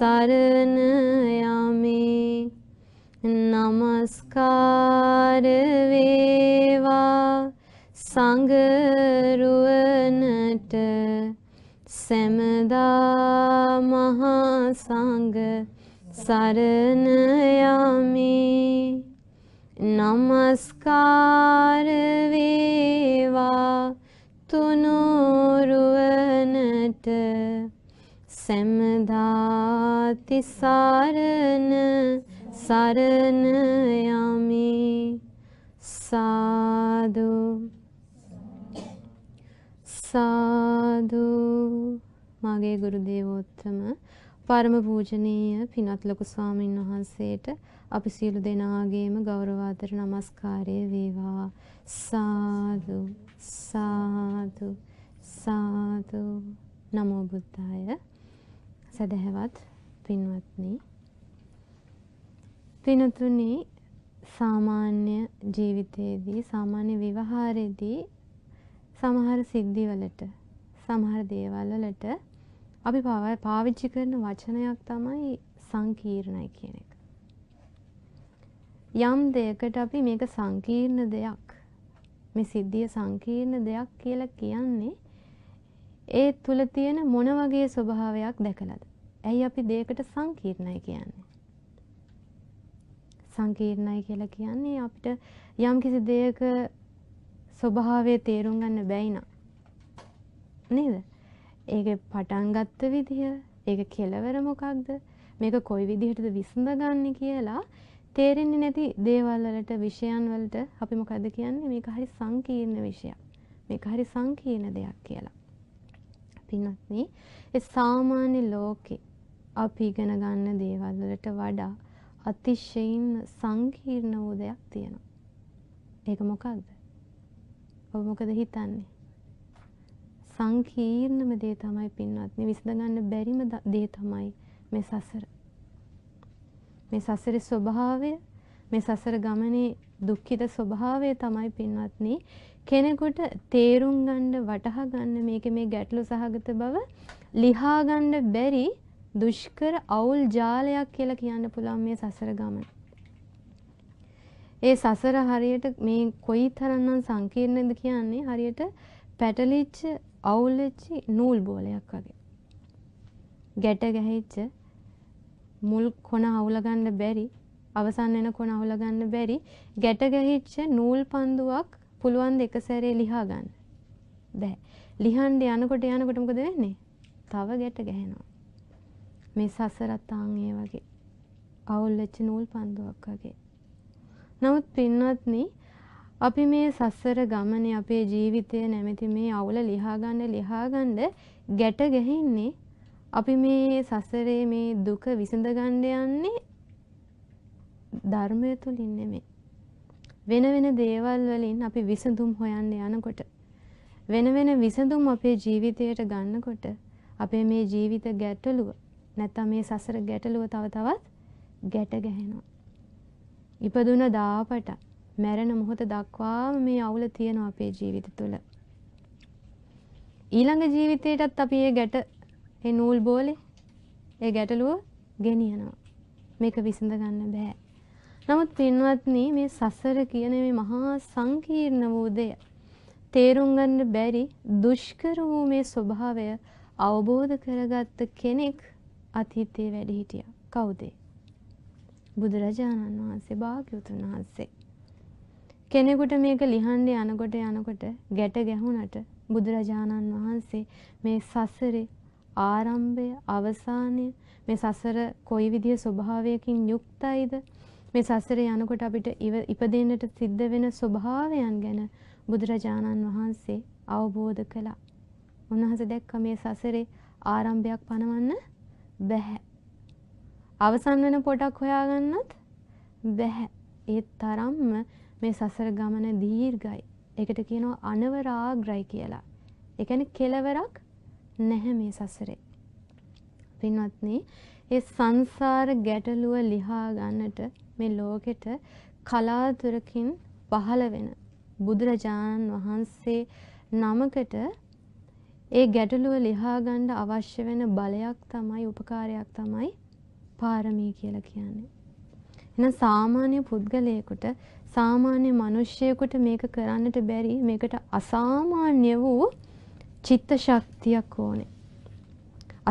සරණ යමි নমස්කාර වේවා සංගරුවනට සැමදා මහා සංඝ සරණ යමි নমස්කාර වේවා තුනුරුවනට සැමදාති සරණ සරණ යමි සාදු සාදු මගේ ගුරු දේවෝත්තම පරම පූජනීය පිනත් ලොකු ස්වාමීන් වහන්සේට අපි සියලු දෙනාගේම ගෞරවාදර නමස්කාරය වේවා සාදු සාදු සාදු නමෝ බුද්ධාය සැදැහැවත් පින්වත්නි පිනතුනි සාමාන්‍ය ජීවිතයේදී සාමාන්‍ය විවහාරයේදී සමහර සිද්ධි වලට සමහර දේවල් වලට අපි පාවිච්චි කරන වචනයක් තමයි සංකීර්ණයි කියන එක. යම් දෙයකට අපි මේක සංකීර්ණ දෙයක් මේ සිද්ධිය සංකීර්ණ දෙයක් කියලා කියන්නේ ඒ තුල තියෙන මොන වගේ ස්වභාවයක් දැකලාද ඇයි අපි දෙයකට සංකීර්ණයි කියන්නේ? සංකීර්ණයි කියලා කියන්නේ අපිට යම් කිසි දෙයක ස්වභාවය තේරුම් ගන්න බැයි නම් නේද? ඒක පටන් ගත්ත විදිය, ඒක කෙලවර මොකක්ද? මේක කොයි විදිහටද විසඳගන්නේ කියලා තේරෙන්නේ නැති දේවල් වලට, විෂයන් වලට අපි මොකද්ද කියන්නේ? මේක හරි සංකීර්ණ විෂයක්. මේක හරි සංකීර්ණ දෙයක් කියලා. පින්වත්නි, ඒ සාමාන්‍ය ලෝකේ අපි ඉගෙන ගන්න දේවල් වලට වඩා අතිශයින් සංකීර්ණ වූ දෙයක් තියෙනවා. ඒක මොකක්ද? ඔබ මොකද හිතන්නේ? සංකීර්ණම දේ තමයි පින්වත්නි විසඳ ගන්න බැරිම දේ තමයි මේ සසර. මේ සසරේ ස්වභාවය, මේ සසර ගමනේ දුක්ඛිත ස්වභාවය තමයි පින්වත්නි කෙනෙකුට තේරුම් ගන්න, වටහා ගන්න මේකේ මේ ගැටලු සහගත බව ලිහා ගන්න බැරි දුෂ්කර අවුල් ජාලයක් කියලා කියන්න පුළුවන් මේ සසර ගමන. ඒ සසර හරියට මේ කොයි තරම්නම් සංකීර්ණද කියන්නේ හරියට පැටලිච්ච අවුල්ච්ච නූල් බෝලයක් වගේ. ගැට ගැහිච්ච මුල් කොන අවුල ගන්න බැරි අවසන් වෙන කොන අවුල ගන්න බැරි ගැට ගැහිච්ච නූල් පන්දුවක් පුළුවන් දෙක සැරේ ලියා ගන්න. බෑ. ලිහන්න යනකොට යනකොට මොකද වෙන්නේ? තව ගැට ගැහෙනවා. මේ සසරත් ආන් ඒ වගේ අවුල් වෙච්ච නූල් පන්දුවක් වගේ. නමුත් පින්වත්නි අපි මේ සසර ගමනේ අපේ ජීවිතය නැමැති මේ අවුල ලිහාගන්න ලිහාගන්න ගැට ගැහින්නේ අපි මේ සසරේ මේ දුක විසඳගන්න යන්නේ ධර්මය තුලින් නෙමෙයි. වෙන වෙන දේවල් වලින් අපි විසඳුම් හොයන්න යනකොට වෙන වෙන විසඳුම් අපේ ජීවිතයට ගන්නකොට අපේ මේ ජීවිත ගැටලුව නැත්තම් මේ සසර ගැටලුව තව තවත් ගැට ගැහෙනවා. ඉපදුන දාපට මැරෙන මොහොත දක්වාම මේ අවුල තියෙනවා අපේ ජීවිත තුළ. ඊළඟ ජීවිතයටත් අපි මේ ගැට ඒ නූල් බෝලේ ඒ ගැටලුව ගෙනියනවා. මේක විසඳ ගන්න බෑ. නමුත් පින්වත්නි මේ සසර කියන මේ මහා සංකීර්ණ වූ දෙය තේරුම් ගන්න බැරි දුෂ්කර වූ මේ ස්වභාවය අවබෝධ කරගත්ත කෙනෙක් අතීතයේ වැඩ හිටිය කවුදේ. බුදුරජාණන් වහන්සේ භාග්‍යවතුන් වහන්සේ. කෙනෙකුට මේක ලිහන්ඩ යනකොට යනකොට ගැට ගැහුණට බුදුරජාණන් වහන්සේ මේ සසරේ ආරම්භය අවසානය මේ සසර කොයි විදිහ ස්වභාවයකින් යුක්තයිද මේ සසරේ යනකොට අපිට ඉපදෙන්නට සිද්ධ වෙන ස්වභාවයන් ගැන බුදුරජාණන් වහන්සේ අවබෝධ කළා. උන්වහන්සේ දැක්ක මේ සසරේ ආරම්භයක් පනවන්න බැහැ. අවසන් වෙන පොටක් හොයාගන්නත් බැහැ. ඒ තරම්ම මේ සසර ගමන දීර්ඝයි. ඒකට කියනවා අනවරාග්‍රයි කියලා. ඒ කියන්නේ කෙලවරක් නැහැ මේ සසරේ. පින්වත්නි, ඒ සංසාර ගැටලුව ලිහා ගන්නට මේ ලෝකෙට කලාතුරකින් පහළ වෙන බුදුරජාණන් වහන්සේ නමකට ඒ ගැටලුව ලිහාගණ්ඩ අවශ්‍ය වෙන බලයක් තමයි උපකාරයක් තමයි පාරමී කියල කියන්නේ. එන සාමාන්‍ය පුද්ගලයකුට සාමාන්‍ය මනුෂ්‍යයකුට මේක කරන්නට බැරි මේකට අසාමාන්‍ය වූ චිත්ත ශක්තියක් ඕනේ.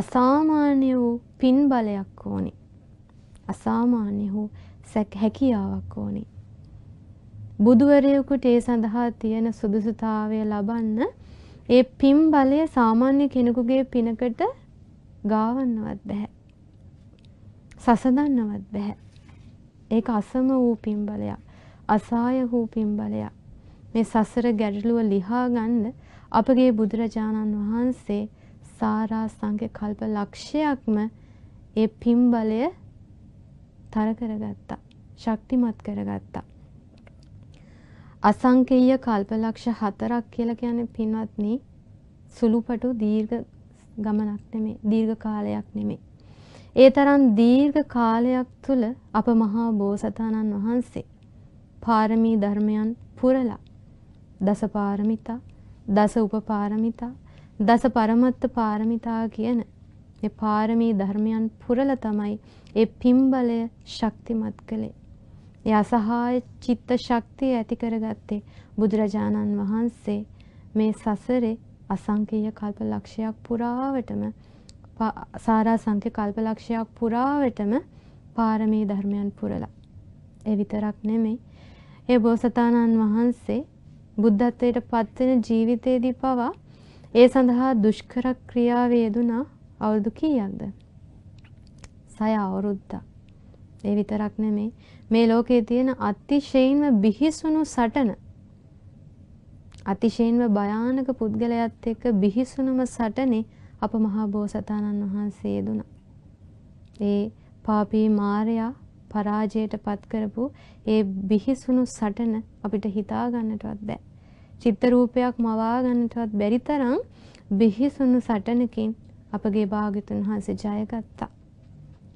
අසාමාන්‍ය වූ පින් බලයක් ඕනේ. අසාමාන්‍ය වූ සැක් හැකියාවක් ඕනේ. බුදුවරයෙකුට ඒ සඳහා තියෙන සුදුසුතාවය ලබන්න ඒ පින් බලය සාමාන්‍ය කෙනෙකුගේ පිනකට ගාවන්නවත් බැහැ. සසඳන්නවත් බැහැ. ඒක අසම වූ පින් බලයක්. අසාය වූ පින් බලයක්. මේ සසර ගැටලුව ලිහා ගන්න අපගේ බුදුරජාණන් වහන්සේ සාරා සංඛ්‍ය කල්ප ලක්ෂයක්ම ඒ පින් බලය තර කරගත්තා. ශක්තිමත් කරගත්තා. අසංකේය කල්පලක්ෂ හතරක් කියලා කියන්නේ පින්වත්නි සුළුපටු දීර්ඝ ගමනක් නෙමේ දීර්ඝ කාලයක් නෙමේ. ඒ තරම් දීර්ඝ කාලයක් තුල අප මහා බෝසතාණන් වහන්සේ පාරමී ධර්මයන් පුරලා දස පාරමිතා, දස උපපාරමිතා, දස පරමත්ත පාරමිතා කියන මේ පාරමී ධර්මයන් පුරලා තමයි ඒ පින්බලය ශක්තිමත් කළේ. ඒ අසහාය චිත්ත ශක්තිය ඇති කරගත්තේ බුදුරජාණන් වහන්සේ මේ සසරේ අසංකීය කල්ප ලක්ෂයක් පුරාවටම සාරා සංඛ්‍ය කල්ප ලක්ෂයක් පුරාවටම පාරමී ධර්මයන් පුරලා. ඒ විතරක් නෙමෙයි. ඒ බෝසතාණන් වහන්සේ බුද්ධත්වයට පත්වෙන ජීවිතයේදී පවා ඒ සඳහා දුෂ්කර ක්‍රියා වේදුනා අවුරුදු කීයක්ද? 6 අවුරුද්දක්. ඒ විතරක් නෙමෙයි මේ ලෝකයේ තියෙන අතිශයින්ම බිහිසුණු සටන අතිශයින්ම භයානක පුද්ගලයාත් එක්ක බිහිසුණුම සටනේ අප මහා බෝසතාණන් වහන්සේ යෙදුණා. ඒ පාපී මායයා පරාජයට පත් කරපු ඒ බිහිසුණු සටන අපිට හිතා ගන්නටවත් බෑ. චිත්ත රූපයක් මවා ගන්නටවත් බැරි තරම් බිහිසුණු සටනකින් අපගේ භාග්‍යතුන් වහන්සේ ජයගත්තා.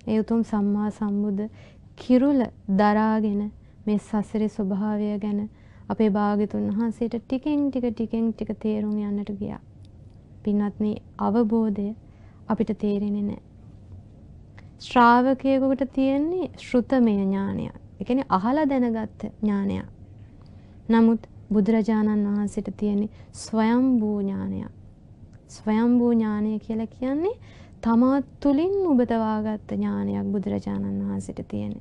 ඒ උතුම් සම්මා සම්බුද්ධ කිරුල දරාගෙන මේ සසරේ ස්වභාවය ගැන අපේ භාග්‍යතුන් වහන්සේට ටිකෙන් ටික ටිකෙන් ටික තේරුම් යන්නට ගියා. පින්වත්නි අවබෝධය අපිට තේරෙන්නේ නැහැ. ශ්‍රාවකයෙකුට තියෙන්නේ ශ්‍රුතමය ඥානය. ඒ කියන්නේ අහලා දැනගත් ඥානය. නමුත් බුදුරජාණන් වහන්සේට තියෙන්නේ ස්වයම්බූ ඥානය. ස්වයම්බූ ඥානය කියලා කියන්නේ තමා තුළින් උබතවාගත්ත ඥානයක් බුදුරජාණන් වහන්සිට තියෙන.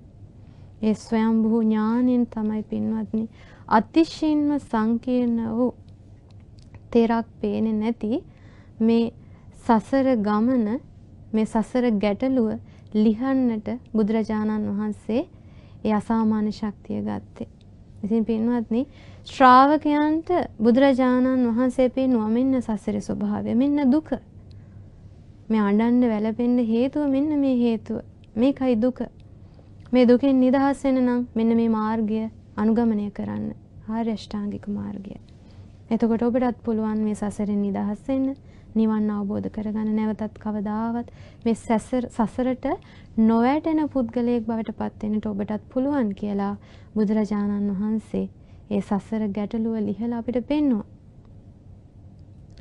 ඒ ස්වයම්බුහු ඥානෙන් තමයි පින්වත්නි අතිශයින්ම සංකීර්ණ වූ තෙරක් පේන්නේ නැති මේ සසර ගමන මේ සසර ගැටලුව ලිහන්නට බුදුරජාණන් වහන්සේ ඒ අසාමාන්‍ය ශක්තිය ගත්තේ. ඉතින් පින්වත්නි ශ්‍රාවකයන්ට බුදුරජාණන් වහන්සේ පෙන්වුවා මෙන්න සසරේ ස්වභාවය මෙන්න දුක මේ අඬන්න වැළපෙන්න හේතුව මෙන්න මේ හේතුව. මේකයි දුක. මේ දුකෙන් නිදහස් වෙන නම් මෙන්න මේ මාර්ගය අනුගමනය කරන්න. ආර්ය අෂ්ටාංගික මාර්ගය. එතකොට ඔබටත් පුළුවන් මේ සසරෙන් නිදහස් වෙන්න, නිවන් අවබෝධ කරගන්න නැවතත් කවදාවත් මේ සසර සසරට නොවැටෙන පුද්ගලයෙක් බවට පත් වෙන්නට ඔබටත් පුළුවන් කියලා බුදුරජාණන් වහන්සේ ඒ සසර ගැටලුව ලිහලා අපිට පෙන්වුවා.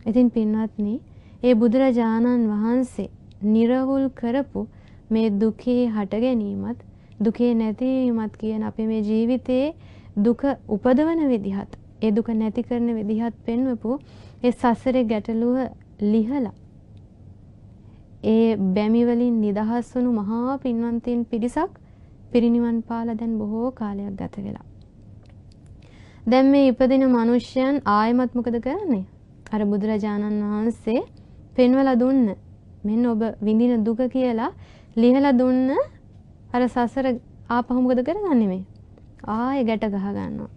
ඉතින් පින්වත්නි ඒ බුදුරජාණන් වහන්සේ නිරවුල් කරපු මේ දුකේ හට ගැනීමත් දුකේ නැතිවීමත් කියන අපේ මේ ජීවිතයේ දුක උපදවන විදිහත් ඒ දුක නැති කරන විදිහත් පෙන්වපු ඒ සසරේ ගැටලුව ලිහලා ඒ බැමි වලින් නිදහස් වුණු මහා පින්වන්තින් පිරිසක් පිරිණිවන් පාලා දැන් බොහෝ කාලයක් ගත වෙලා. දැන් මේ ඉපදින මිනිස්යන් ආයමත් මොකද කරන්නේ? අර බුදුරජාණන් වහන්සේ පෙන්වලා දුන්න මෙන්න ඔබ විඳින දුක කියලා ලිහලා දුන්න අර සසර ආපහු මොකද කරගන්නේ මේ ආයෙ ගැට ගහ ගන්නවා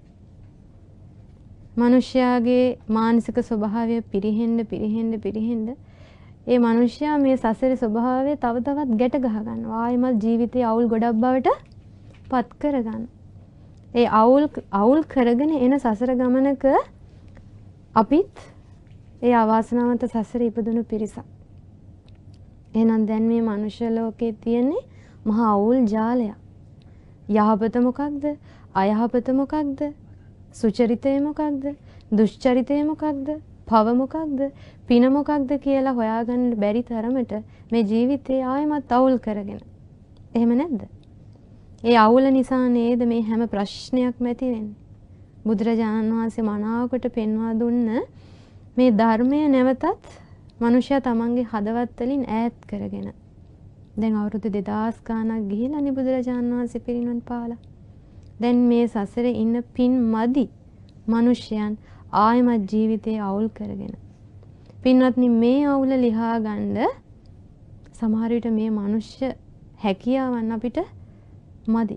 මිනිස්යාගේ මානසික ස්වභාවය පිරිහෙන්න පිරිහෙන්න පිරිහෙන්න ඒ මිනිස්යා මේ සසරේ ස්වභාවය තව තවත් ගැට ගහ ගන්නවා ආයෙමත් ජීවිතේ අවුල් ගොඩක් බවට පත් කරගන්න ඒ අවුල් අවුල් කරගෙන එන සසර ගමනක අපිත් ඒ අවාසනාවන්ත සසර ඉපදුණු පිරිසක්. එහෙනම් දැන් මේ මනුෂ්‍ය ලෝකේ තියෙන්නේ මහා අවුල් ජාලයක්. යහපත මොකක්ද? අයහපත මොකක්ද? සුචරිතය මොකක්ද? දුෂ්චරිතය මොකක්ද? පව මොකක්ද? පින මොකක්ද කියලා හොයාගන්න බැරි තරමට මේ ජීවිතේ ආයෙමත් අවුල් කරගෙන. එහෙම නැද්ද? ඒ අවුල නිසා නේද මේ හැම ප්‍රශ්නයක්ම ඇති වෙන්නේ. බුදුරජාණන් වහන්සේ මනාවකට පෙන්වා දුන්න මේ ධර්මය නැවතත් මනුෂ්‍යයා තමන්ගේ හදවත් වලින් ඈත් කරගෙන දැන් අවුරුදු 2000 ගාණක් ගිහිලා නිබුදුරජාන් වහන්සේ පිරිනුවන් පාලා දැන් මේ සසරේ ඉන්න පින් මදි මනුෂ්‍යයන් ආයමත් ජීවිතේ අවුල් කරගෙන පින්වත්නි මේ අවුල ලිහා ගන්න සමහර විට මේ මනුෂ්‍ය හැකියාවන් අපිට මදි.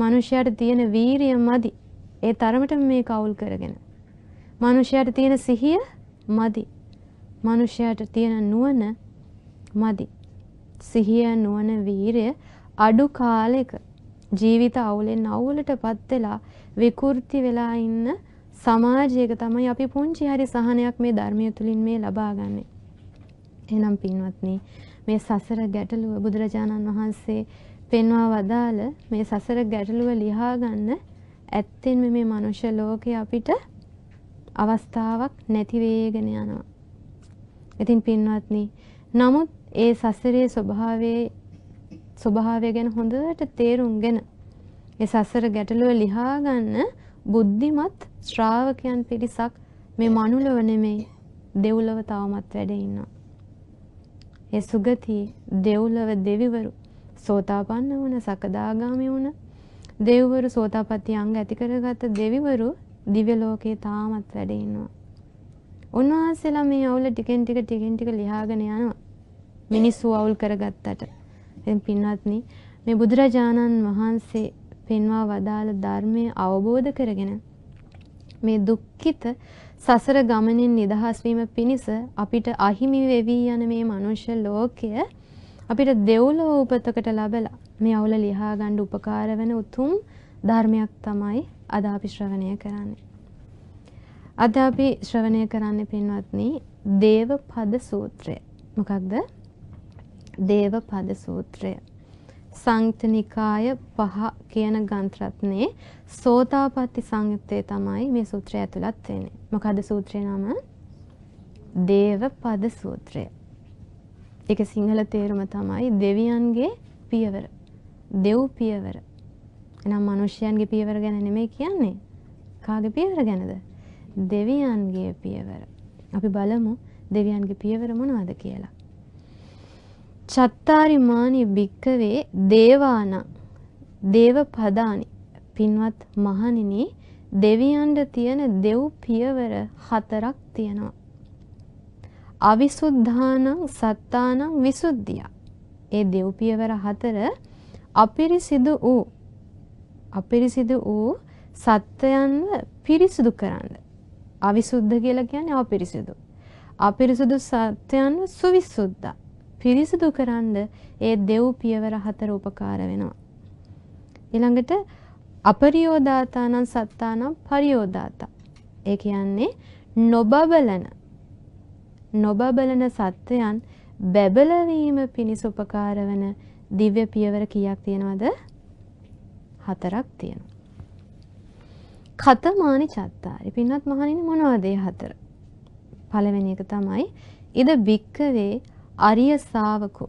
මනුෂ්‍යයාට තියෙන වීරිය මදි. ඒ තරමට මේ කවුල් කරගෙන. මනුෂ්‍යයට තියෙන සිහිය මදි. මනුෂ්‍යයට තියෙන නුවණ මදි. සිහිය නුවණ වීරය අඩු කාලෙක ජීවිත අවුලෙන් අවුලටපත් වෙලා විකෘති වෙලා ඉන්න සමාජයක තමයි අපි පුංචි හරි සහනයක් මේ ධර්මය තුලින් මේ ලබාගන්නේ. එහෙනම් පින්වත්නි මේ සසර ගැටලුව බුදුරජාණන් වහන්සේ පෙන්වා වදාළ මේ සසර ගැටලුව ලියා ගන්න ඇත්තෙන්ම මේ මනුෂ්‍ය ලෝකේ අපිට අවස්ථාවක් නැති වේගෙන යනවා. ඉතින් පින්වත්නි, නමුත් ඒ සසරේ ස්වභාවයේ ස්වභාවය ගැන හොඳට තේරුම්ගෙන ඒ සසර ගැටලුව ලිහා ගන්න බුද්ධිමත් ශ්‍රාවකයන් පිරිසක් මේ මනුලව නෙමෙයි දෙව්ලව තවමත් වැඩ ඉන්නවා. ඒ සුගති දෙව්ලව දෙවිවරු සෝතාපන්න වුණ සකදාගාමි වුණ දෙවිවරු සෝතාපට්ටි අංග ඇති කරගත් දෙවිවරු දිව්‍ය ලෝකේ තාමත් වැඩ ඉන්නවා. උන්වහන්සේලා මේ අවුල ටිකෙන් ටික ටිකෙන් ටික ලියාගෙන යනවා. මිනිස්සු අවුල් කරගත්තට. එම් පින්වත්නි මේ බුදුරජාණන් වහන්සේ පෙන්වා වදාළ ධර්මය අවබෝධ කරගෙන මේ දුක්ඛිත සසර ගමනින් නිදහස් වීම පිණිස අපිට අහිමි වෙවි යන මේ මනුෂ්‍ය ලෝකය අපිට දෙව්ලෝ උපතකට ලැබලා මේ අවුල ලියා ගන්න උපකාර වෙන උතුම් ධර්මයක් තමයි අද අපි ශ්‍රවණය කරන්නේ. අද අපි ශ්‍රවණය කරන්න පින්වත්නි දේව පද සූත්‍රය. මොකක්ද? දේව පද සූත්‍රය. සංතනිකාය පහ කියන ගන්ත්‍රත්නේ සෝතාපට්ටි සංයුත්තේ තමයි මේ සූත්‍රය ඇතුළත් වෙන්නේ. මොකද සූත්‍රේ නම? දේව පද සූත්‍රය. ඒක සිංහල තේරුම තමයි දෙවියන්ගේ පියවර. දෙව් පියවර. එනම් මනුෂ්‍යයන්ගේ පියවර ගැන නෙමෙයි කියන්නේ. කාගේ පියවර ගැනද? දෙවියන්ගේ පියවර. අපි බලමු දෙවියන්ගේ පියවර මොනවද කියලා. චත්තාරිමානි භික්කවේ දේවාන දේව පදානි පින්වත් මහණෙනි දෙවියන්ට තියෙන දෙව් පියවර හතරක් තියෙනවා. අවිසුද්ධානං සත්තානං විසුද්ධිය. ඒ දෙව් පියවර හතර අපිරිසිදු වූ අපිරිසිදු වූ සත්වයන්ව පිරිසිදු කරන්න. අවිසුද්ධ කියලා කියන්නේ අපිරිසිදු. අපිරිසිදු සත්වයන්ව සුවිසුද්ධ. පිරිසිදු කරන්න ඒ දෙව් පියවර හතර උපකාර වෙනවා. ඊළඟට අපරියෝදාතානං සත්තානම් පරියෝදාතා. ඒ කියන්නේ නොබබලන නොබබලන සත්වයන් බැබලවීම පිණිස උපකාර වන දිව්‍ය පියවර කීයක් තියෙනවද? හතරක් තියෙනවා. කතමානි චත්තාරි පින්නත් මහණෙනි මොනවද හතර? පළවෙනි එක තමයි ඉද බික්කවේ අරිය ශාවකෝ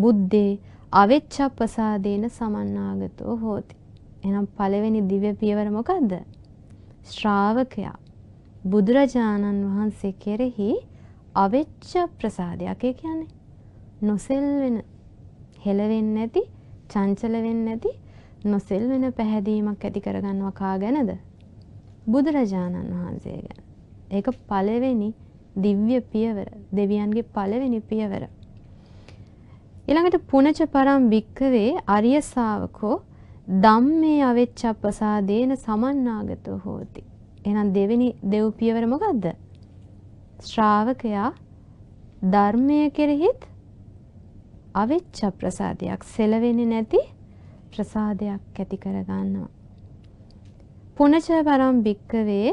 බුද්දේ අවෙච්ඡප්පසාදේන සමන්නාගතෝ හෝති. එහෙනම් පළවෙනි දිව්‍ය පියවර මොකද්ද? ශ්‍රාවකයා බුදුරජාණන් වහන්සේ කෙරෙහි අවෙච්ඡ ප්‍රසාදයක් ඒ කියන්නේ නොසෙල් වෙන හෙලවෙන්නේ නැති චංචල වෙන්නේ නැති නොසෙල් වෙන පැහැදීමක් ඇති කරගන්නවා කා ගැනද? බුදුරජාණන් වහන්සේ ගැන. ඒක පළවෙනි දිව්‍ය පියවර, දෙවියන්ගේ පළවෙනි පියවර. ඊළඟට පුනච පරම් වික්කවේ අරිය ශාවකෝ ධම්මේ අවෙච්ඡප්පසාදේන සමන්නාගතෝ හෝති. එහෙනම් දෙවෙනි දෙව් පියවර මොකද්ද? ශ්‍රාවකයා ධර්මය කෙරෙහිත් අවෙච්ඡ ප්‍රසාදයක් සෙලවෙන්නේ නැති ප්‍රසාදයක් ඇති කරගන්නවා. පුනච වරම් භික්කවේ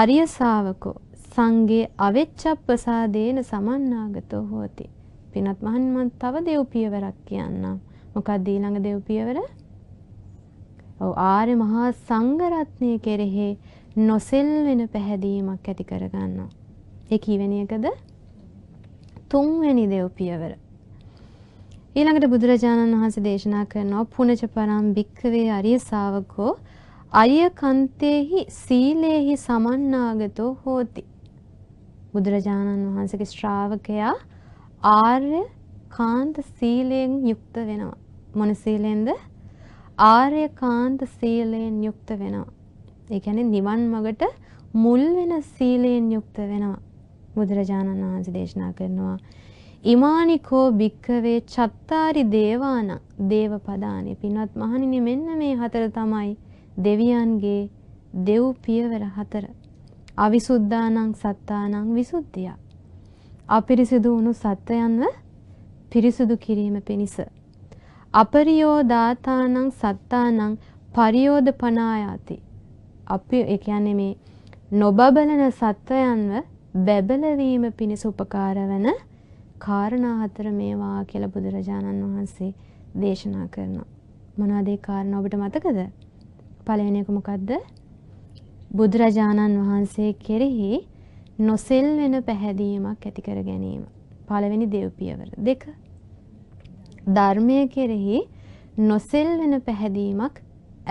අරිය ශාවකෝ සංගේ අවෙච්චප්පසාදේන සමන්නාගතෝ හෝති. පිනත් මහන් මන් තව දෙව් පියවරක් කියන්නම්. මොකක්ද ඊළඟ දෙව් පියවර? ඔව් ආර්ය මහා සංඝ රත්නය කෙරෙහි නොසෙල්වෙන පැහැදීමක් ඇති කරගන්නවා. ඒ කීවෙනි එකද? තුන්වැනි දෙව් පියවර. ඊළඟට බුදුරජාණන් වහන්සේ දේශනා කරනවා පුනච පරම් භික්ඛවේ අරිය ශාවකෝ අරිය කන්තේහි සීලේහි සමන්නාගතෝ හෝති බුදුරජාණන් වහන්සේගේ ශ්‍රාවකයා ආර්ය කාන්ත සීලයෙන් යුක්ත වෙනවා මොන සීලෙන්ද ආර්ය කාන්ත සීලයෙන් යුක්ත වෙනවා ඒ කියන්නේ නිවන් මගට මුල් වෙන සීලයෙන් යුක්ත වෙනවා බුදුරජාණන් වහන්සේ දේශනා කරනවා ඉමානිකෝ භික්කවේ චත්තාරි දේවානං දේව පදානෙ පින්වත් මහණෙනි මෙන්න මේ හතර තමයි දෙවියන්ගේ දෙව් පියවර හතර. අවිසුද්ධානං සත්තානං විසුද්ධිය. අපිරිසිදු වුණු සත්වයන්ව පිරිසුදු කිරීම පිණිස. අපරියෝදාතානං සත්තානං පරියෝධ පනායාති. අපි ඒ කියන්නේ මේ නොබබලන සත්වයන්ව බැබලවීම පිණිස උපකාර වන කාරණා හතර මේවා කියලා බුදුරජාණන් වහන්සේ දේශනා කරනවා. මොනවද ඒ කාරණා ඔබට මතකද? පළවෙනි එක මොකද්ද? බුදුරජාණන් වහන්සේ කෙරෙහි නොසෙල් වෙන පැහැදීමක් ඇති කර ගැනීම. පළවෙනි දේව පියවර. දෙක. ධර්මය කෙරෙහි නොසෙල් වෙන පැහැදීමක්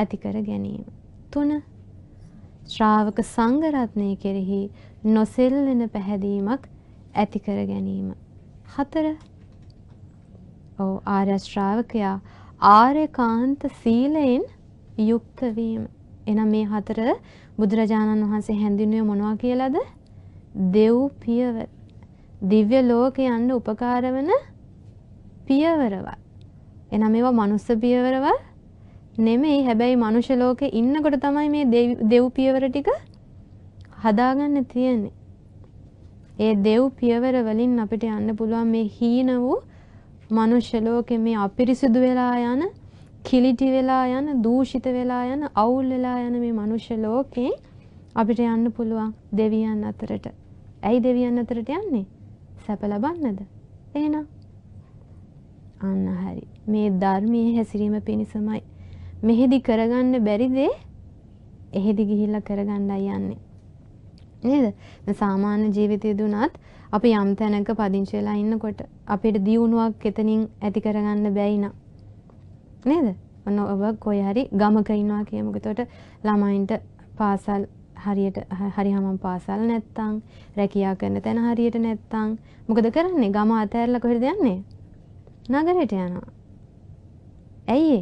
ඇති කර ගැනීම. තුන. ශ්‍රාවක සංඝ රත්නය කෙරෙහි නොසෙල් වෙන පැහැදීමක් ඇති කර ගැනීම. හතර ඔව් ආර්ය ශ්‍රාවකයා ආර්යකාන්ත සීලයෙන් යුක්ත වීම. එහෙනම් මේ හතර බුදුරජාණන් වහන්සේ හැඳින්වුවේ මොනවා කියලාද? දෙව් පියවර. දිව්‍ය ලෝකයන්ට උපකාර වෙන පියවරවල්. එහෙනම් මේවා මනුස්ස පියවරවල් නෙමෙයි. හැබැයි මනුෂ්‍ය ලෝකේ ඉන්නකොට තමයි මේ දෙව් පියවර ටික හදාගන්න තියෙන්නේ. ඒ දෙව් පියවර වලින් අපිට යන්න පුළුවන් මේ හීන වූ මනුෂ්‍ය ලෝකෙ මේ අපිරිසිදු වෙලා යන කිලිටි වෙලා යන දූෂිත වෙලා යන අවුල් වෙලා යන මේ මනුෂ්‍ය ලෝකෙන් අපිට යන්න පුළුවන් දෙවියන් අතරට. ඇයි දෙවියන් අතරට යන්නේ? සැප ලබන්නද? එහෙනම් අන්න හරි. මේ ධර්මයේ හැසිරීම පිණිසමයි. මෙහෙදි කරගන්න බැරි දේ එහෙදි ගිහිල්ලා කරගන්නයි යන්නේ. නේද සාමාන්‍ය ජීවිතය දුනත් අපි යම් තැනක පදිංචවෙලා ඉන්නකොට අපිට දියුණුවක් එතනින් ඇති කරගන්න බැයින නේද ඔන්න ඔබ කොයි හරි ගමක ඉන්නවා කියමුක තොට ළමයින්ට පාසල් හරියට හරි හමම් පාසල් නැත්තං රැකයා කරන තැන හරියට නැත්තං මොකද කරන්නේ ගම අතඇරල කොහෙද යන්නේ නගරට යනවා ඇයි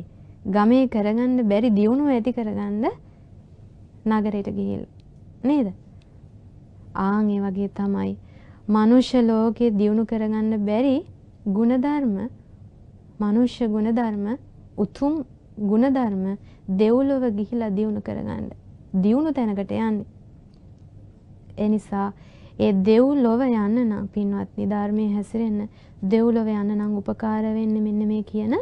ගමේ කරගන්න බැරි දියුණුව ඇති කරගන්න නගරයට ගිහිල් නේද ආන් ඒ වගේ තමයි මනුෂ්‍ය ලෝකේ දියුණු කරගන්න බැරි ಗುಣධර්ම මනුෂ්‍ය ಗುಣධර්ම උතුම් ಗುಣධර්ම දෙව්ලොව ගිහිලා දියුණු කරගන්න දියුණු තැනකට යන්නේ ඒ නිසා ඒ දෙව්ලොව යන්න නම් පින්වත්නි ධර්මයේ හැසිරෙන්න දෙව්ලොව යන්න නම් උපකාර වෙන්නේ මෙන්න මේ කියන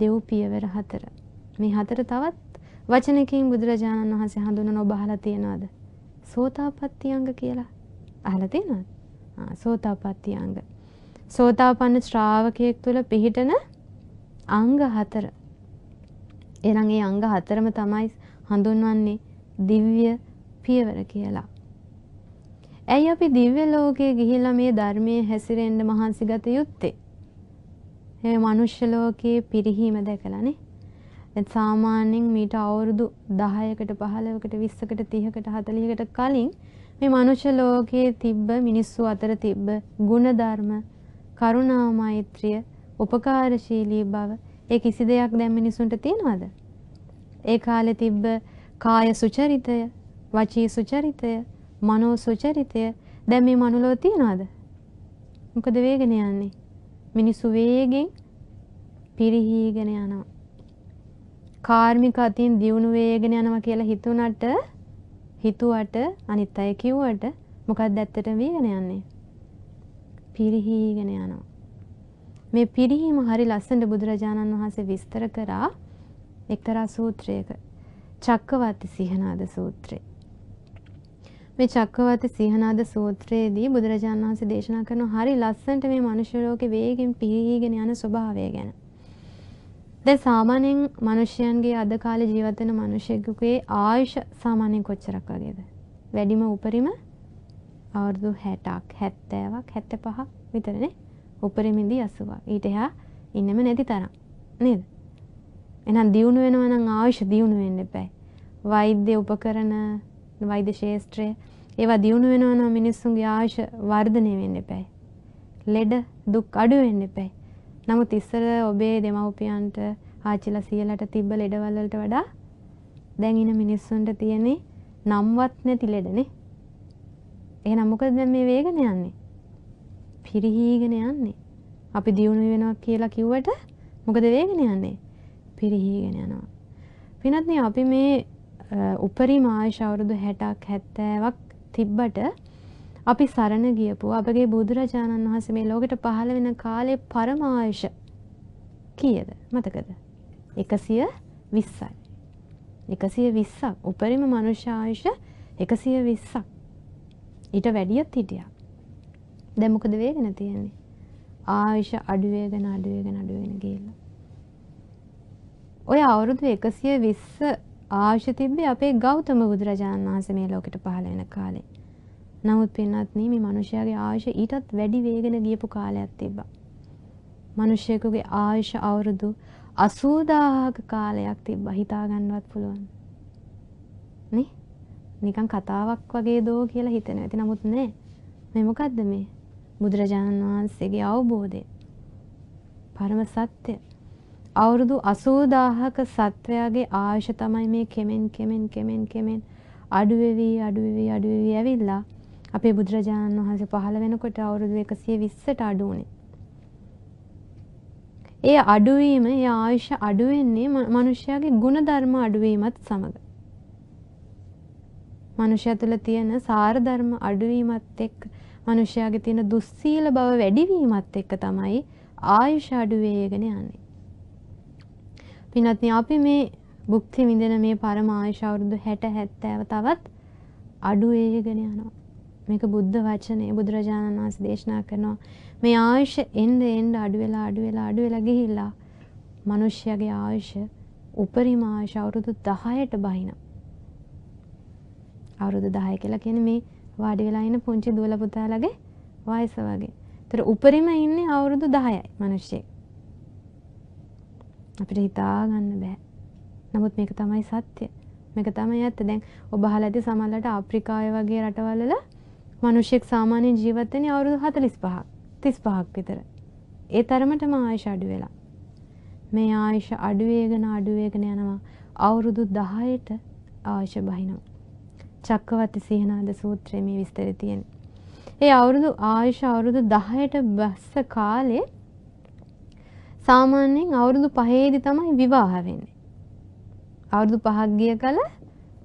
දෙව් පියවර හතර මේ හතර තවත් වචනකින් බුදුරජාණන් වහන්සේ හඳුන්වන ඔබ අහලා තියෙනවද සෝතාපට්ටි අංග කියලා. අහලා තියෙනවද? ආ සෝතාපට්ටි අංග. සෝතාපන්න ශ්‍රාවකයෙක් තුල පිහිටන අංග හතර. එහෙනම් ඒ අංග හතරම තමයි හඳුන්වන්නේ දිව්‍ය පියවර කියලා. ඇයි අපි දිව්‍ය ලෝකයේ ගිහිල්ලා මේ ධර්මයේ හැසිරෙන්න මහන්සි ගත යුත්තේ? මේ මනුෂ්‍ය ලෝකයේ පිරිහීම දැකලානේ. සාමාන්‍යයෙන් මීට අවුරුදු 10කට 15කට 20කට 30කට 40කට කලින් මේ මනුෂ්‍ය ලෝකයේ තිබ්බ මිනිස්සු අතර තිබ්බ ಗುಣධර්ම කරුණා මෛත්‍රිය උපකාරශීලී බව ඒ කිසි දෙයක් දැන් මිනිසුන්ට තියනවද ඒ කාලේ තිබ්බ කාය සුචරිතය වචී සුචරිතය මනෝ සුචරිතය දැන් මේ මනුලෝ තියනවද මොකද වේගන යන්නේ මිනිස්සු වේගෙන් පිරිහීගෙන යනවා කාර්මික අතින් දියුණු වේගෙන යනවා කියලා හිතුණට හිතුවට අනිත් අය කිව්වට මොකක්ද ඇත්තටම වේගෙන යන්නේ? පිරිහීගෙන යනවා. මේ පිරිහීම හරි ලස්සනට බුදුරජාණන් වහන්සේ විස්තර කරා එක්තරා සූත්‍රයක. චක්කවර්ති සිහනාද සූත්‍රය. මේ චක්කවර්ති සිහනාද සූත්‍රයේදී බුදුරජාණන් වහන්සේ දේශනා කරන හරි ලස්සනට මේ මනුෂ්‍ය ලෝකේ වේගෙන් පිරිහීගෙන යන ස්වභාවය ගැන. දැන් සාමාන්‍යයෙන් මිනිසයන්ගේ අද කාලේ ජීවත් වෙන මිනිසෙකුගේ ආයුෂ සාමාන්‍යයෙන් කොච්චරක් වගේද? වැඩිම උපරිම අවුරුදු 60ක් 70ක් 75ක් විතරනේ. උපරිමෙදී 80ක්. ඊට එහා ඉන්නෙම නැති තරම්. නේද? එහෙනම් දියුණු වෙනවා නම් ආයුෂ දියුණු වෙන්න එපා. වෛද්‍ය උපකරණ වෛද්‍ය ශාස්ත්‍රය ඒවා දියුණු වෙනවා නම් මිනිස්සුන්ගේ ආයුෂ වර්ධනය වෙන්න එපා. ලෙඩ දුක් අඩු වෙන්න එපා. නමුත් ඉස්සර ඔබේ දෙමව්පියන්ට ආච්චිලා සියලට තිබ්බ ලෙඩවල් වලට වඩා දැන් ඉන මිනිස්සුන්ට තියෙන්නේ නම්වත් නැති ලෙඩනේ. එහෙනම් මොකද දැන් මේ වේගන යන්නේ? පිරිහීගෙන යන්නේ. අපි දියුණු වෙනවා කියලා කිව්වට මොකද වේගන යන්නේ? පිරිහීගෙන යනවා. පිනත්නේ අපි මේ උපරිම ආයුෂ අවුරුදු 60ක් 70ක් තිබ්බට අපි සරණ ගියපු අපගේ බුදුරජාණන් වහන්සේ මේ ලෝකෙට පහළ වෙන කාලේ පරමායුෂ කීයද මතකද? 120යි. 120ක් උපරිම මනුෂ්‍ය ආයුෂ 120ක්. ඊට වැඩියත් හිටියා. දැන් මොකද වෙගෙන තියෙන්නේ? ආයුෂ අඩු වෙගෙන අඩු වෙගෙන අඩු වෙගෙන ගිහිල්ලා. ඔය අවුරුදු 120 ආයුෂ තිබ්බේ අපේ ගෞතම බුදුරජාණන් වහන්සේ මේ ලෝකෙට පහළ වෙන කාලේ. නමුත් පින්නත්නේ මේ මිනිසයාගේ ආයුෂ ඊටත් වැඩි වේගෙන ගියපු කාලයක් තිබ්බා. මිනිසෙකුගේ ආයුෂ අවුරුදු 80000ක කාලයක් තිබ්බා හිතා ගන්නවත් පුළුවන්. නේ? නිකන් කතාවක් වගේ දෝ කියලා හිතෙනවා. ඉතින් නමුත් නෑ. මේ මොකද්ද මේ? බුදුරජාණන් වහන්සේගේ අවබෝධය. පරම සත්‍ය. අවුරුදු 80000ක සත්වයාගේ ආයුෂ තමයි මේ කෙමෙන් කෙමෙන් කෙමෙන් කෙමෙන් අඩුවෙවි අඩුවෙවි අඩුවෙවි ඇවිල්ලා අපේ බුදුරජාණන් වහන්සේ පහළ වෙනකොට අවුරුදු 120ට අඩු වුණේ. ඒ අඩුවීම, ඒ ආයුෂ අඩු වෙන්නේ මිනිස්යාගේ ಗುಣධර්ම අඩුවීමත් සමග. මිනිස්යා තුළ තියෙන සාර ධර්ම අඩුවීමත් එක්ක, මිනිස්යාගේ තියෙන දුස්සීල බව වැඩිවීමත් එක්ක තමයි ආයුෂ අඩු වෙගෙන යන්නේ. පින්වත්නි අපි මේ භුක්ති විඳින මේ පරම ආයුෂ අවුරුදු 60 70 තවත් අඩු වෙගෙන යනවා. මේක බුද්ධ වචනේ බුදුරජාණන් වහන්සේ දේශනා කරනවා මේ ආයුෂ එන්න එන්න අඩු වෙලා අඩු වෙලා අඩු වෙලා ගිහිල්ලා මිනිස්යාගේ ආයුෂ උපරිම ආයුෂ අවුරුදු 10ට බහිනවා අවුරුදු 10 කියලා කියන්නේ මේ වාඩි වෙලා ඉන්න පුංචි දුවල පුතාලගේ වයස වගේ. ඒතර උපරිම ඉන්නේ අවුරුදු 10යි මිනිස්සෙක්. අපිට හිතා ගන්න බෑ. නමුත් මේක තමයි සත්‍ය. මේක තමයි ඇත්ත. දැන් ඔබ අහලා ඇති සමහරවිට ආප්‍රිකාවේ වගේ රටවල මනුෂ්‍යෙක් සාමාන්‍යයෙන් ජීවත් වෙන්නේ අවුරුදු 45ක් 35ක් විතර. ඒ තරමටම ආයශ අඩු වෙලා. මේ ආයශ අඩු වේගන අඩු වේගන යනවා අවුරුදු 10ට ආයශ බහිනවා. චක්කවති සීහනාද සූත්‍රයේ මේ විස්තරය තියෙනවා. ඒ අවුරුදු ආයශ අවුරුදු 10ට බස්ස කාලේ සාමාන්‍යයෙන් අවුරුදු 5ේදී තමයි විවාහ වෙන්නේ. අවුරුදු 5ක් ගිය කල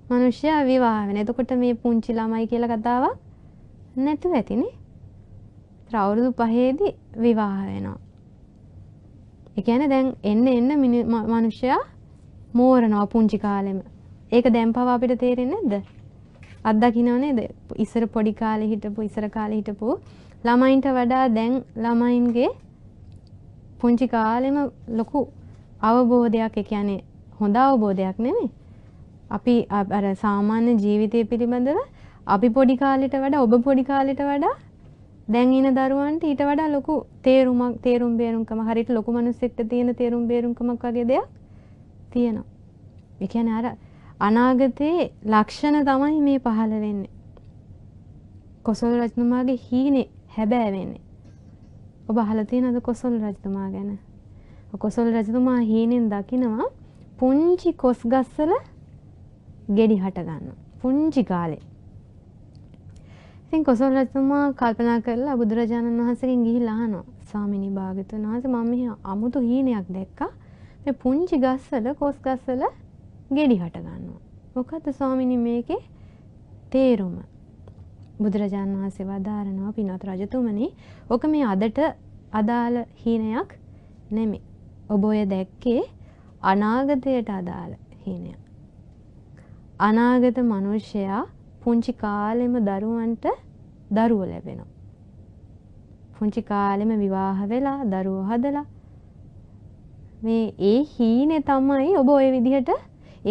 මිනිස්සයා විවාහ වෙන. එතකොට මේ පුංචි ළමයි කියලා කතාවක් නැතුව ඇතිනේ ත්‍රවුරුදු පහේදී විවාහ වෙනවා. එකන දැන් එන්න එන්න මිනි මනුෂ්‍යයා මෝරනවා පුංචි කාලෙම ඒක දැම් පවා අපිට තේරෙන ද අත්දකිනවනේද ඉස්සර පොඩි කාලෙ හිටපු ඉසර කාලෙ හිටපු ළමයින්ට වඩා දැන් ළමයින්ගේ පුංචි කාලෙම ලොකු අවබෝධයක් එක යනේ හොඳ අවබෝධයක් නෙමේ අපි අර සාමාන්‍ය ජීවිතය පිළිබඳව අපි පොඩි කාලෙට වඩා ඔබ පොඩි කාලෙට වඩා දැන් ඉන දරුවන්ට ඊට වඩා ලොකු තේරුමක් තේරුම් බේරුම්කම හරියට ලොකු මිනිස්සෙක්ට තියෙන තේරුම් බේරුම්කමක් වගේ දෙයක් තියෙනවා. ඒ කියන්නේ අර අනාගතයේ ලක්ෂණ තමයි මේ පහළ වෙන්නේ. කොසල් රජතුමාගේ හීනේ හැබෑ වෙන්නේ. ඔබ අහලා තියෙනවද කොසල් රජතුමා ගැන? කොසල් රජතුමා හීනෙන් දකිනවා පුංචි කොස් ගස්වල ගෙඩි හට ගන්නවා. පුංචි කාලේ ඉතින් කොසොල්රජතුමා කල්පනා කරලා බුදුරජාණන් වහන්සේගෙන් ගිහිල්ලා අහනවා ස්වාමිනී භාග්‍යතුන් වහන්සේ මම මෙහි අමුතු හීනයක් දැක්කා මේ පුංචි ගස්වල කොස් ගස්වල ගෙඩි හට ගන්නවා මොකද්ද ස්වාමිනී මේකේ තේරුම බුදුරජාණන් වහන්සේ වදාරනවා පින්වත් රජතුමනි ඔක මේ අදට අදාළ හීනයක් නෙමෙයි ඔබ ඔය දැක්කේ අනාගතයට අදාළ හීනයක් අනාගත මිනිසයා පුංචි කාලෙම දරුවන්ට දරුව ලැබෙනවා. පුංචි කාලෙම විවාහ වෙලා දරුව හදලා මේ ඒ හීනේ තමයි ඔබ ওই විදිහට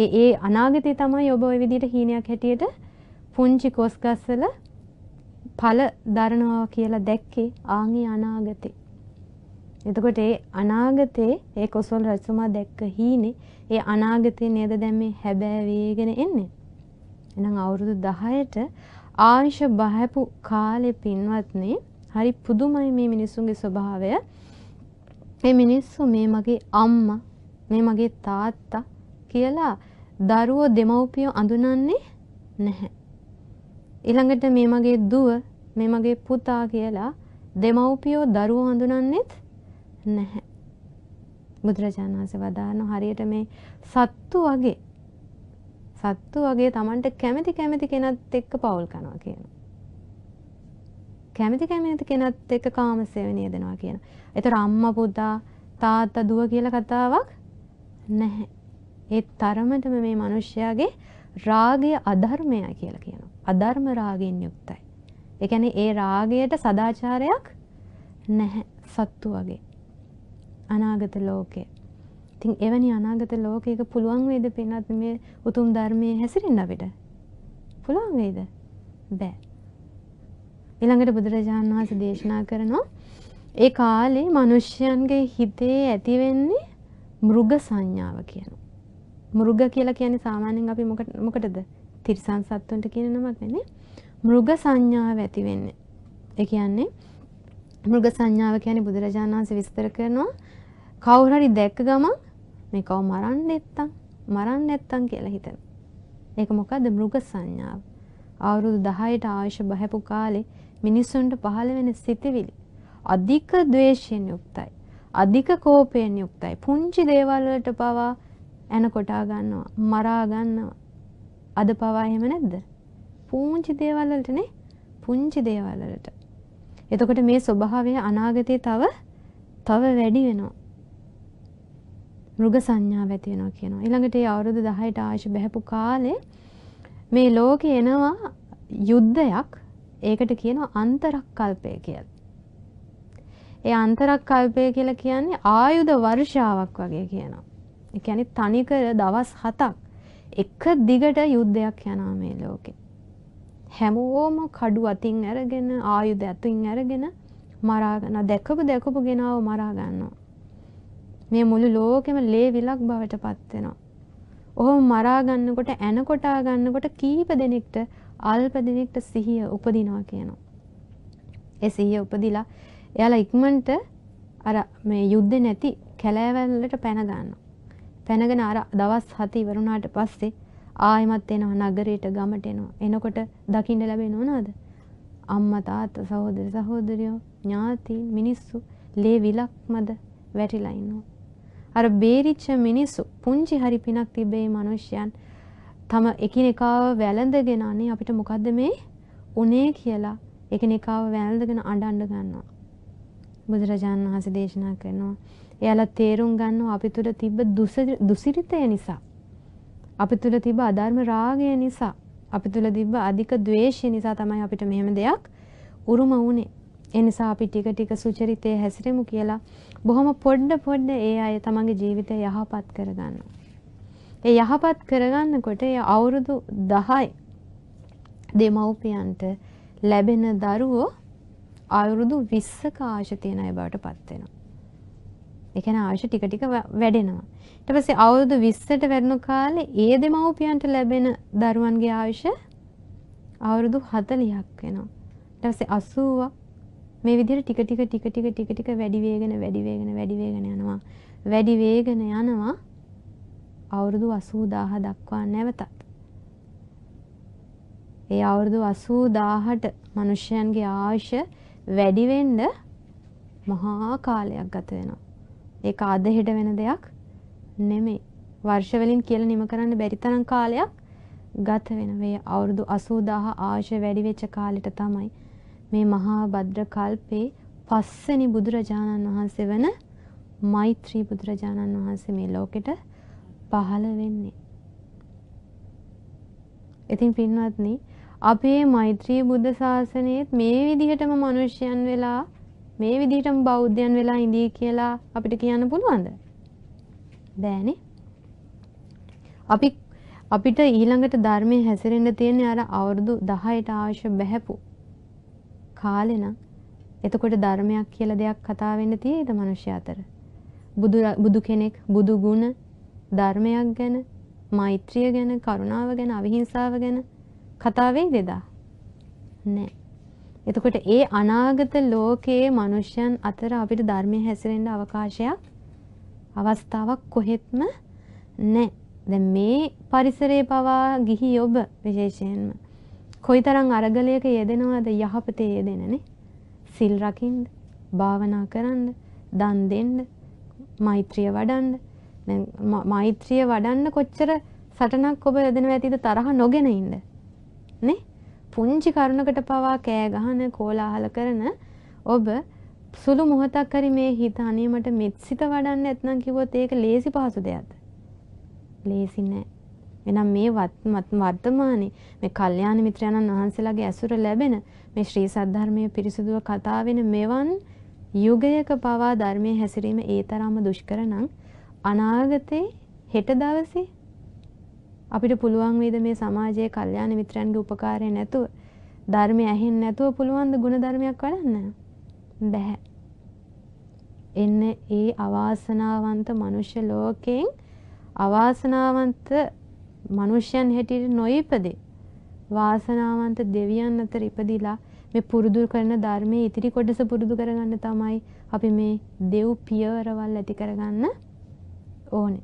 ඒ ඒ අනාගතේ තමයි ඔබ ওই විදිහට හීනයක් හැටියට පුංචි කොස් ගස්වල ඵල දරනවා කියලා දැක්කේ ආන්ගේ අනාගතේ. එතකොට ඒ අනාගතේ ඒ කොසල් රජතුමා දැක්ක හීනේ ඒ අනාගතේ නේද දැන් මේ හැබෑ වේගෙන එන්නේ. එනම් අවුරුදු 10ට ආනිෂ බහැපු කාලේ පින්වත්නි හරි පුදුමයි මේ මිනිස්සුන්ගේ ස්වභාවය. මේ මිනිස්සු මේ මගේ අම්මා, මේ මගේ තාත්තා කියලා දරුවෝ දෙමව්පියෝ අඳුනන්නේ නැහැ. ඊළඟට මේ මගේ දුව, මේ මගේ පුතා කියලා දෙමව්පියෝ දරුවෝ අඳුනන්නේත් නැහැ. බුදුරජාණන් වහන්සේ වදාන හරියට මේ සත්තු වගේ සත්තු වගේ Tamanට කැමති කැමති කෙනත් එක්ක පවුල් කරනවා කියනවා. කැමති කැමති කෙනත් එක්ක කාමසේවණිය දෙනවා කියන. ඒතර අම්මා පුතා තාත්තා දුව කියලා කතාවක් නැහැ. ඒ තරමටම මේ මිනිස්යාගේ රාගය අධර්මයයි කියලා කියනවා. අධර්ම රාගයෙන් යුක්තයි. ඒ කියන්නේ ඒ රාගයට සදාචාරයක් නැහැ සත්තු වගේ. අනාගත ලෝකේ ඉතින් එවැනි අනාගත ලෝකයක පුළුවන් වේද පින්වත් මේ උතුම් ධර්මයේ හැසිරෙන්න අපිට? පුළුවන් වේද? බෑ. ඊළඟට බුදුරජාණන් වහන්සේ දේශනා කරනවා ඒ කාලේ මිනිස්යන්ගේ හිතේ ඇති වෙන්නේ මෘග සංඥාව කියනවා. මෘග කියලා කියන්නේ සාමාන්‍යයෙන් අපි මොකටද? තිරිසන් සත්වන්ට කියන නමක් නෙමෙයි. මෘග සංඥාව ඇති වෙන්නේ. ඒ කියන්නේ මෘග සංඥාව කියන්නේ බුදුරජාණන් වහන්සේ විස්තර කරනවා කවුරු හරි දැක්ක ගමන් මේකව මරන්න එත්තම් මරන්න ඇත්තම් කියලා හිතන. ඒක මොකක්ද මෘග සංඥාව. අවුරුදු 10ට ආයුෂ බහැපු කාලේ මිනිසුන්ට පහළ වෙන සිතිවිලි අධික ද්වේෂයෙන් යුක්තයි. අධික කෝපයෙන් යුක්තයි. පුංචි දේවල් වලට පවා ඇන කොටා ගන්නවා, මරා ගන්නවා. අද පවා එහෙම නැද්ද? පුංචි දේවල් වලටනේ පුංචි දේවල් වලට. එතකොට මේ ස්වභාවය අනාගතේ තව තව වැඩි වෙනවා. මෘග සංඥාව ඇති වෙනවා කියනවා. ඊළඟට ඒ අවුරුදු 10ට ආශි බහැපු කාලේ මේ ලෝකේ එනවා යුද්ධයක්. ඒකට කියනවා අන්තරක්කල්පය කියලා. ඒ අන්තරක්කල්පය කියලා කියන්නේ ආයුධ වර්ෂාවක් වගේ කියනවා. ඒ කියන්නේ තනිකර දවස් 7ක් එක දිගට යුද්ධයක් යනවා මේ ලෝකේ. හැමෝම කඩු අතින් අරගෙන ආයුධ අතින් අරගෙන මරාගන්න දැකපු දැකපු ගෙනාව මරා ගන්නවා. මේ මුළු ලෝකෙම ලේ විලක් බවට පත් වෙනවා. ඔහොම මරා ගන්නකොට ඇන කොටා ගන්නකොට කීප දෙනෙක්ට අල්ප දෙනෙක්ට සිහිය උපදිනවා කියනවා. ඒ සිහිය උපදිලා එයාලා ඉක්මනට අර මේ යුද්ධේ නැති කැලෑවැල්ලට පැන ගන්නවා. පැනගෙන අර දවස් 7 ඉවරුණාට පස්සේ ආයෙමත් එනවා නගරයට ගමට එනවා. එනකොට දකින්න ලැබෙනව නේද? අම්මා තාත්තා සහෝදර සහෝදරියෝ ඥාති මිනිස්සු ලේ විලක්මද වැටිලා ඉන්නවා. අර බේරිච්ච මිනිස්සු පුංචි හරි පිනක් තිබේ මනුෂ්‍යයන් තම එකිනෙකාව වැළඳගෙන අනේ අපිට මොකද්ද මේ උනේ කියලා එකිනෙකාව වැළඳගෙන අඬන්න ගන්නවා බුදුරජාණන් වහන්සේ දේශනා කරනවා එයාලා තේරුම් ගන්නවා අපි තුල තිබ්බ දුසිරිතය නිසා අපි තුල තිබ්බ අධර්ම රාගය නිසා අපි තුල තිබ්බ අධික ද්වේෂය නිසා තමයි අපිට මෙහෙම දෙයක් උරුම වුනේ. ඒ නිසා අපි ටික ටික සුචරිතයේ හැසිරෙමු කියලා බොහොම පොඩ්ඩ පොඩ්ඩ ඒ අය තමන්ගේ ජීවිතය යහපත් කරගන්න. ඒ යහපත් කරගන්නකොට ඒ අවුරුදු දහයි දෙමව්පියන්ට ලැබෙන දරුවෝ අවුරුදු විස්සක ආශ තියෙන අය බවට පත්වෙනවා. එකන ආශ ටික ටික වැඩෙනවා. ඊට පස්සේ අවුරුදු 20ට වැඩන කාලේ ඒ දෙමව්පියන්ට ලැබෙන දරුවන්ගේ ආයුෂ අවුරුදු 40ක් වෙනවා. ඊට පස්සේ 80ක් මේ විදිහට ටික ටික ටික ටික ටික ටික වැඩි වේගෙන වැඩි වේගෙන වැඩි වේගෙන යනවා. වැඩි වේගෙන යනවා අවුරුදු 80000 දක්වා නැවතත්. ඒ අවුරුදු 80000ට මිනිසයන්ගේ ආයුෂ වැඩි වෙන්න මහා කාලයක් ගත වෙනවා. ඒක අද හෙට වෙන දෙයක් නෙමෙයි. වර්ෂ වලින් කියලා නිම කරන්න බැරි තරම් කාලයක් ගත වෙන මේ අවුරුදු 80000 ආශ වැඩි වෙච්ච කාලෙට තමයි මේ මහා භද්‍ර කල්පේ පස්වෙනි බුදුරජාණන් වහන්සේ වෙන මෛත්‍රී බුදුරජාණන් වහන්සේ මේ ලෝකෙට පහළ වෙන්නේ. ඉතින් පින්වත්නි අපේ මෛත්‍රී බුද්ධ ශාසනයේත් මේ විදිහටම මිනිස්යන් වෙලා මේ විදිහටම බෞද්ධයන් වෙලා ඉඳී කියලා අපිට කියන්න පුළුවන්ද? බෑනේ. අපි අපිට ඊළඟට ධර්මයේ හැසිරෙන්න තියෙන අර අවුරුදු 10ට අවශ්‍ය බැහැපු කාලේ නම් එතකොට ධර්මයක් කියලා දෙයක් කතා වෙන්න තියෙයිද මිනිස්සු අතර? බුදු බුදු කෙනෙක්, බුදු ගුණ, ධර්මයක් ගැන, මෛත්‍රිය ගැන, කරුණාව ගැන, අවිහිංසාව ගැන කතා වෙයිද එදා? නෑ. එතකොට ඒ අනාගත ලෝකයේ මිනිසයන් අතර අපිට ධර්මය හැසිරෙන්න අවකාශයක් අවස්ථාවක් කොහෙත්ම නැහැ. දැන් මේ පරිසරේ පවා ගිහි ඔබ විශේෂයෙන්ම කොයිතරම් අරගලයක යෙදෙනවද යහපතේ යෙදෙනනේ. සිල් රකින්න, භාවනා කරන්න, දන් දෙන්න, මෛත්‍රිය වඩන්න. දැන් මෛත්‍රිය වඩන්න කොච්චර සටනක් ඔබ යදෙන ඇතිද තරහ නොගෙන ඉන්න. නේ? පුංචි කරුණකට පවා කෑ ගහන, කෝලාහල කරන ඔබ සුළු මොහොතක් හරි මේ හිත අනේ මට මෙත්සිත වඩන්න නැත්නම් කිව්වොත් ඒක ලේසි පහසු දෙයක්ද? ලේසි නෑ. එනම් මේ වර්තමානයේ මේ කල්යාණ මිත්‍රයන්න් වහන්සේලාගේ ඇසුර ලැබෙන මේ ශ්‍රී සද්ධර්මයේ පිරිසුදුව කතා වෙන මෙවන් යුගයක පවා ධර්මයේ හැසිරීම ඒ තරම්ම දුෂ්කර නම් අනාගතේ හෙට දවසේ අපිට පුළුවන් වේද මේ සමාජයේ කල්යාණ මිත්‍රයන්ගේ උපකාරය නැතුව ධර්මය ඇහෙන්නේ නැතුව පුළුවන් ද ගුණ ධර්මයක් වඩන්න? බැහැ. එන්න ඒ අවාසනාවන්ත මනුෂ්‍ය ලෝකෙන් අවාසනාවන්ත මනුෂ්‍යයන් හැටියට නොයිපදේ. වාසනාවන්ත දෙවියන් අතර ඉපදිලා මේ පුරුදු කරන ධර්මයේ ඉතිරි කොටස පුරුදු කරගන්න තමයි අපි මේ දෙව් පියවරවල් ඇති කරගන්න ඕනේ.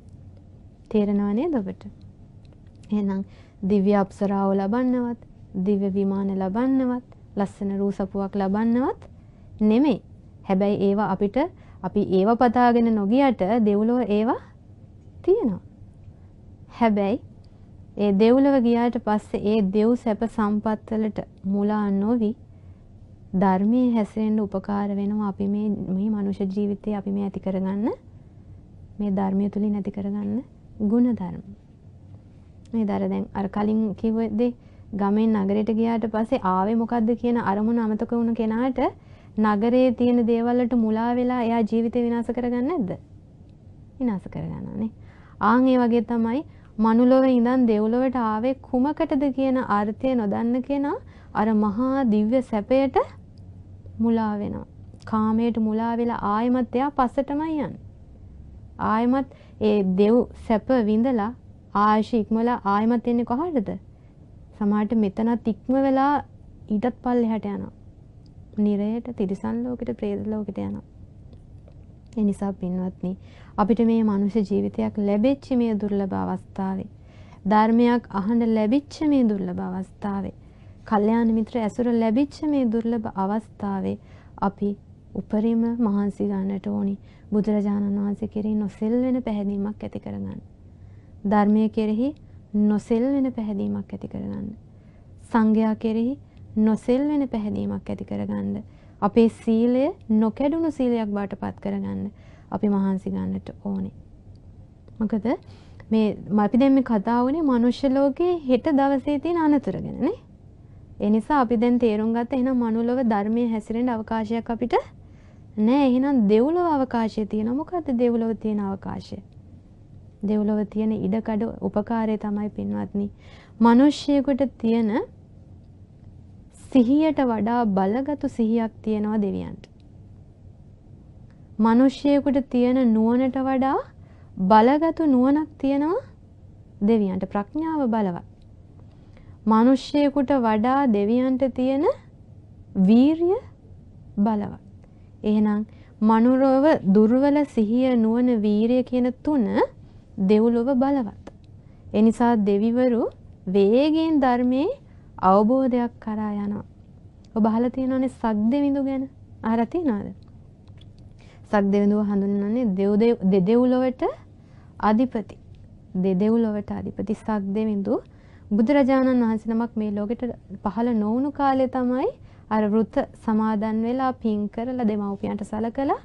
තේරෙනව නේද ඔබට? එහෙනම් දිව්‍ය අප්සරාව ලබන්නවත්, දිව්‍ය විමාන ලබන්නවත්, ලස්සන රූසපුවක් ලබන්නවත් නෙමෙයි. හැබැයි ඒවා අපිට අපි ඒවා පතාගෙන නොගියට දෙව්ලොව ඒවා තියෙනවා. හැබැයි ඒ දෙව්ලොව ගියාට පස්සේ ඒ දෙව් සැප සම්පත්වලට මුලා නොවි ධර්මයේ හැසිරෙන්න උපකාර වෙනවා අපි මේ මේ මනුෂ්‍ය ජීවිතේ අපි මේ ඇති කරගන්න මේ ධර්මය තුලින් ඇති කරගන්න ගුණ ධර්ම. මේ දර දැන් අර කලින් කිව්වදේ ගමෙන් නගරයට ගියාට පස්සේ ආවේ මොකද්ද කියන අරමුණ අමතක වුණ කෙනාට නගරයේ තියෙන දේවල් වලට මුලා වෙලා එයා ජීවිතේ විනාශ කරගන්නේ නැද්ද? විනාශ කරගන්නවා නේ. ආන් ඒ වගේ තමයි මනුලොව ඉඳන් දෙව්ලොවට ආවේ කුමකටද කියන අර්ථය නොදන්න කෙනා අර මහා දිව්‍ය සැපයට මුලා වෙනවා. කාමයට මුලා වෙලා ආයමත් එයා පස්සටමයි යන්නේ. ආයමත් ඒ දෙව් සැප විඳලා ආයශ ඉක්මලා ආයමත් එන්නේ කොහටද? සමහරට මෙතනත් ඉක්ම වෙලා ඊටත් පල්ලෙහාට යනවා. නිරයට තිරිසන් ලෝකෙට ප්‍රේත ලෝකෙට යනවා. ඒ නිසා පින්වත්නි අපිට මේ මනුෂ්‍ය ජීවිතයක් ලැබෙච්ච මේ දුර්ලභ අවස්ථාවේ ධර්මයක් අහන්න ලැබිච්ච මේ දුර්ලභ අවස්ථාවේ කල්යාණ මිත්‍ර ඇසුර ලැබිච්ච මේ දුර්ලභ අවස්ථාවේ අපි උපරිම මහන්සි ගන්නට ඕනි බුදුරජාණන් වහන්සේ කෙරෙහි නොසෙල් වෙන පැහැදීමක් ඇති කරගන්න. ධර්මය කෙරෙහි නොසෙල් වෙන පැහැදීමක් ඇති කරගන්න. සංඝයා කෙරෙහි නොසෙල් වෙන පැහැදීමක් ඇති කරගන්න. අපේ සීලය නොකැඩුණු සීලයක් බවට පත් කරගන්න. අපි මහන්සි ගන්නට ඕනේ. මොකද මේ අපි දැන් මේ කතා වුණේ මනුෂ්‍ය ලෝකයේ හෙට දවසේ තියෙන අනතුර ගැනනේ. ඒ නිසා අපි දැන් තේරුම් ගත්ත එහෙනම් මනුලොව ධර්මයේ හැසිරෙන්න අවකාශයක් අපිට නෑ එහෙනම් දෙව්ලොව අවකාශය තියෙනවා මොකද්ද දෙව්ලොව තියෙන අවකාශය දෙව්ලොව තියෙන ඉඩකඩ උපකාරය තමයි පින්වත්නි මිනිස්සෙකුට තියෙන සිහියට වඩා බලගත් සිහියක් තියෙනවා දෙවියන්ට මිනිස්සෙකුට තියෙන නුවණට වඩා බලගතු නුවණක් තියෙනවා දෙවියන්ට ප්‍රඥාව බලවත්. මිනිස්සෙකුට වඩා දෙවියන්ට තියෙන වීරිය බලවත්. එහෙනම් මනුරෝව දුර්වල සිහිය නුවණ වීරිය කියන තුන දෙව්ලොව බලවත්. එනිසා දෙවිවරු වේගෙන් ධර්මයේ අවබෝධයක් කරා යනවා. ඔබ අහලා තියෙනවනේ සක් දෙවිඳු ගැන. අහලා තියෙනවද? සක්දෙවිඳුව හඳුන්වන්නේ දෙව් දෙදෙව්ලොවට අධිපති. දෙදෙව්ලොවට අධිපති සක්දෙවිඳු බුදුරජාණන් වහන්සේ නමක් මේ ලෝකෙට පහළ නොවුණු කාලේ තමයි අර වෘත සමාදන් වෙලා පින් කරලා දෙමව්පියන්ට සලකලා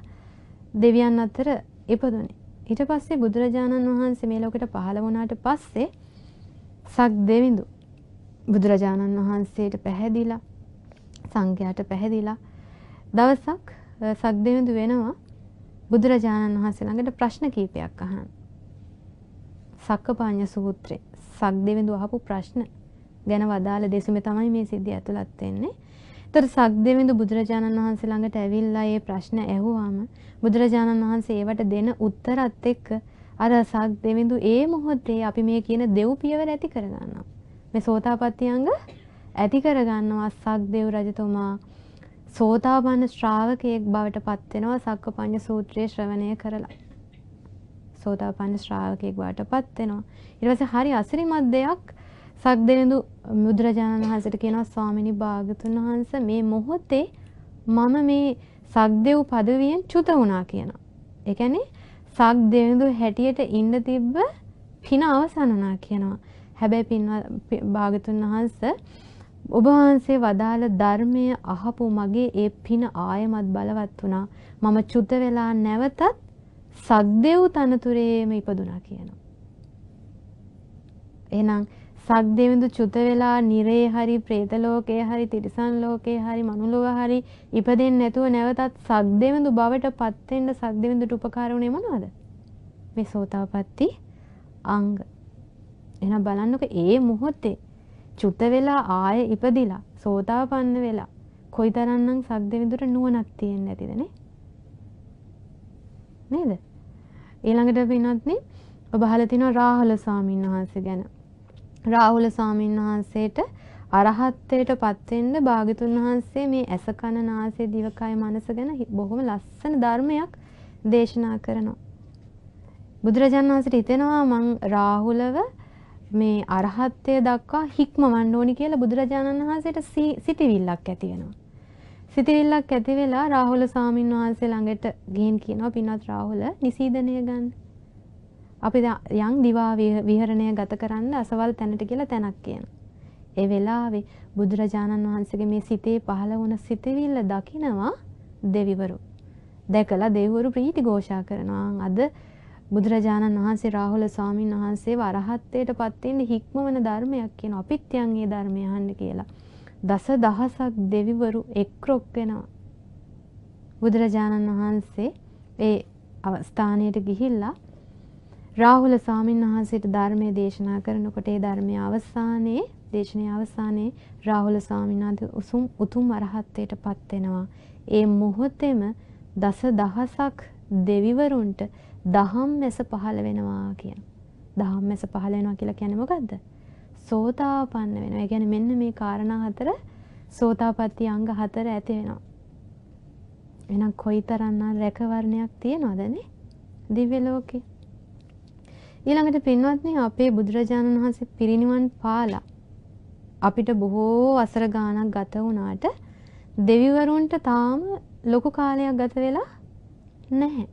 දෙවියන් අතර ඉපදුනේ. ඊට පස්සේ බුදුරජාණන් වහන්සේ මේ ලෝකෙට පහළ වුණාට පස්සේ සක්දෙවිඳු බුදුරජාණන් වහන්සේට පැහැදිලා සංඝයාට පැහැදිලා දවසක් සක්දෙවිඳු වෙනවා බුදුරජාණන් වහන්සේ ළඟට ප්‍රශ්න කීපයක් අහන. සක්කපාඤ්ඤ සූත්‍රේ සක්දෙවිඳු අහපු ප්‍රශ්න ගැන වදාළ දෙසුමේ තමයි මේ සිද්ධිය ඇතුළත් වෙන්නේ. ඒතර සක්දෙවිඳු බුදුරජාණන් වහන්සේ ළඟට ඇවිල්ලා මේ ප්‍රශ්න ඇහුවාම බුදුරජාණන් වහන්සේ ඒවට දෙන උත්තරත් එක්ක අර සක් දෙවිඳු ඒ මොහොතේ අපි මේ කියන දෙව් පියවර ඇති කරගන්නවා. මේ සෝතාපට්ටි අංග ඇති කරගන්නවා සක් දෙව් රජතුමා සෝතාපන්න ශ්‍රාවකයෙක් බවට පත්වෙනවා සක්කපඤ්ඤ සූත්‍රය ශ්‍රවණය කරලා. සෝතාපන්න ශ්‍රාවකයෙක් බවට පත්වෙනවා. ඊට පස්සේ හරි අසිරිමත් දෙයක් සක්දෙනදු බුදුරජාණන් වහන්සේට කියනවා ස්වාමිනී භාගතුන් වහන්සේ මේ මොහොතේ මම මේ සක්දෙව් පදවියෙන් චුත වුණා කියනවා. ඒ කියන්නේ සක්දෙනදු හැටියට ඉන්න තිබ්බ පින අවසන් වුණා කියනවා. හැබැයි පින්වත් භාගතුන් වහන්සේ ඔබ වහන්සේ වදාළ ධර්මය අහපු මගේ ඒ පින ආයමත් බලවත් වුණා. මම චුත වෙලා නැවතත් සක්දෙව් තනතුරේම ඉපදුනා කියනවා. එහෙනම් සක්දෙවිඳු චුත වෙලා නිරේ හරි പ്രേත ලෝකේ හරි තිරිසන් ලෝකේ හරි මනුලොව හරි ඉපදෙන්නේ නැතුව නැවතත් සක්දෙවිඳු බවට පත් වෙන්න සක්දෙවිඳුට උපකාර වුණේ මොනවද? මේ සෝතාපට්ටි අංග. එහෙනම් බලන්නකෝ ඒ මොහොතේ චුත වෙලා ආය ඉපදිලා සෝතාපන්න වෙලා කොයි තරන්නම් සක්දවිදුර නුවනක් තියෙන් ඇතිදන නේද ඊළඟට පිනොත්න ඔබහලතින රාහුල සාමීන් වහන්සේ ගැන රාහුල සාමීන් වහන්සේට අරහත්තයට පත්වෙන්ඩ භාගිතුන් වහන්සේ මේ ඇස කණ නාසේ දිවකාය මනස ගැන බොහොම ලස්සන ධර්මයක් දේශනා කරනවා බුදුරජාන් වහන්සට හිතෙනවා මං රාහුලව මේ අරහත්ත්වය දක්වා හික්මවන්න ඕනි කියලා බුදුරජාණන් වහන්සේට සිටිවිල්ලක් ඇති වෙනවා. සිටිවිල්ලක් ඇති වෙලා රාහුල සාමින් වහන්සේ ළඟට ගිහින් කියනවා පින්වත් රාහුල නිසීදනය ගන්න. අපි යම් දිවා විහරණය ගත කරන්න අසවල් තැනට කියලා තැනක් කියනවා. ඒ වෙලාවේ බුදුරජාණන් වහන්සේගේ මේ සිතේ පහළ වුණ සිටිවිල්ල දකිනවා දෙවිවරු. දැකලා දෙවිවරු ප්‍රීති ഘോഷා කරනවා. අද බුදුරජාණන් වහන්සේ රාහුල ස්වාමීන් වහන්සේ වරහත්ත්වයට පත්වෙන්න හික්ම වන ධර්මයක් කියන අපිත් යන් ඒ ධර්මය අහන්න කියලා. දස දහසක් දෙවිවරු එක්රොක් වෙනවා. බුදුරජාණන් වහන්සේ ඒ අවස්ථානයට ගිහිල්ලා රාහුල ස්වාමීන් වහන්සේට ධර්මය දේශනා කරනකොට ඒ ධර්මයේ අවසානයේ දේශනයේ අවසානයේ රාහුල ස්වාමීන් උසුම් උතුම් අරහත්ත්වයට පත් වෙනවා. ඒ මොහොතේම දස දහසක් දෙවිවරුන්ට දහම් මැස පහළ වෙනවා කියන. දහම් මැස පහළ වෙනවා කියලා කියන්නේ මොකද්ද? සෝතාපන්න වෙනවා. ඒ කියන්නේ මෙන්න මේ காரணා හතර සෝතාපට්ටි අංග හතර ඇති වෙනවා. එහෙනම් කොයිතරම් රැකවරණයක් තියනවද නේ? දිව්‍ය ලෝකේ. ඊළඟට පින්වත්නි අපේ බුදුරජාණන් වහන්සේ පිරිනිවන් පාලා අපිට බොහෝ අසර ගානක් ගත වුණාට දෙවිවරුන්ට තාම ලොකු කාලයක් ගත වෙලා නැහැ.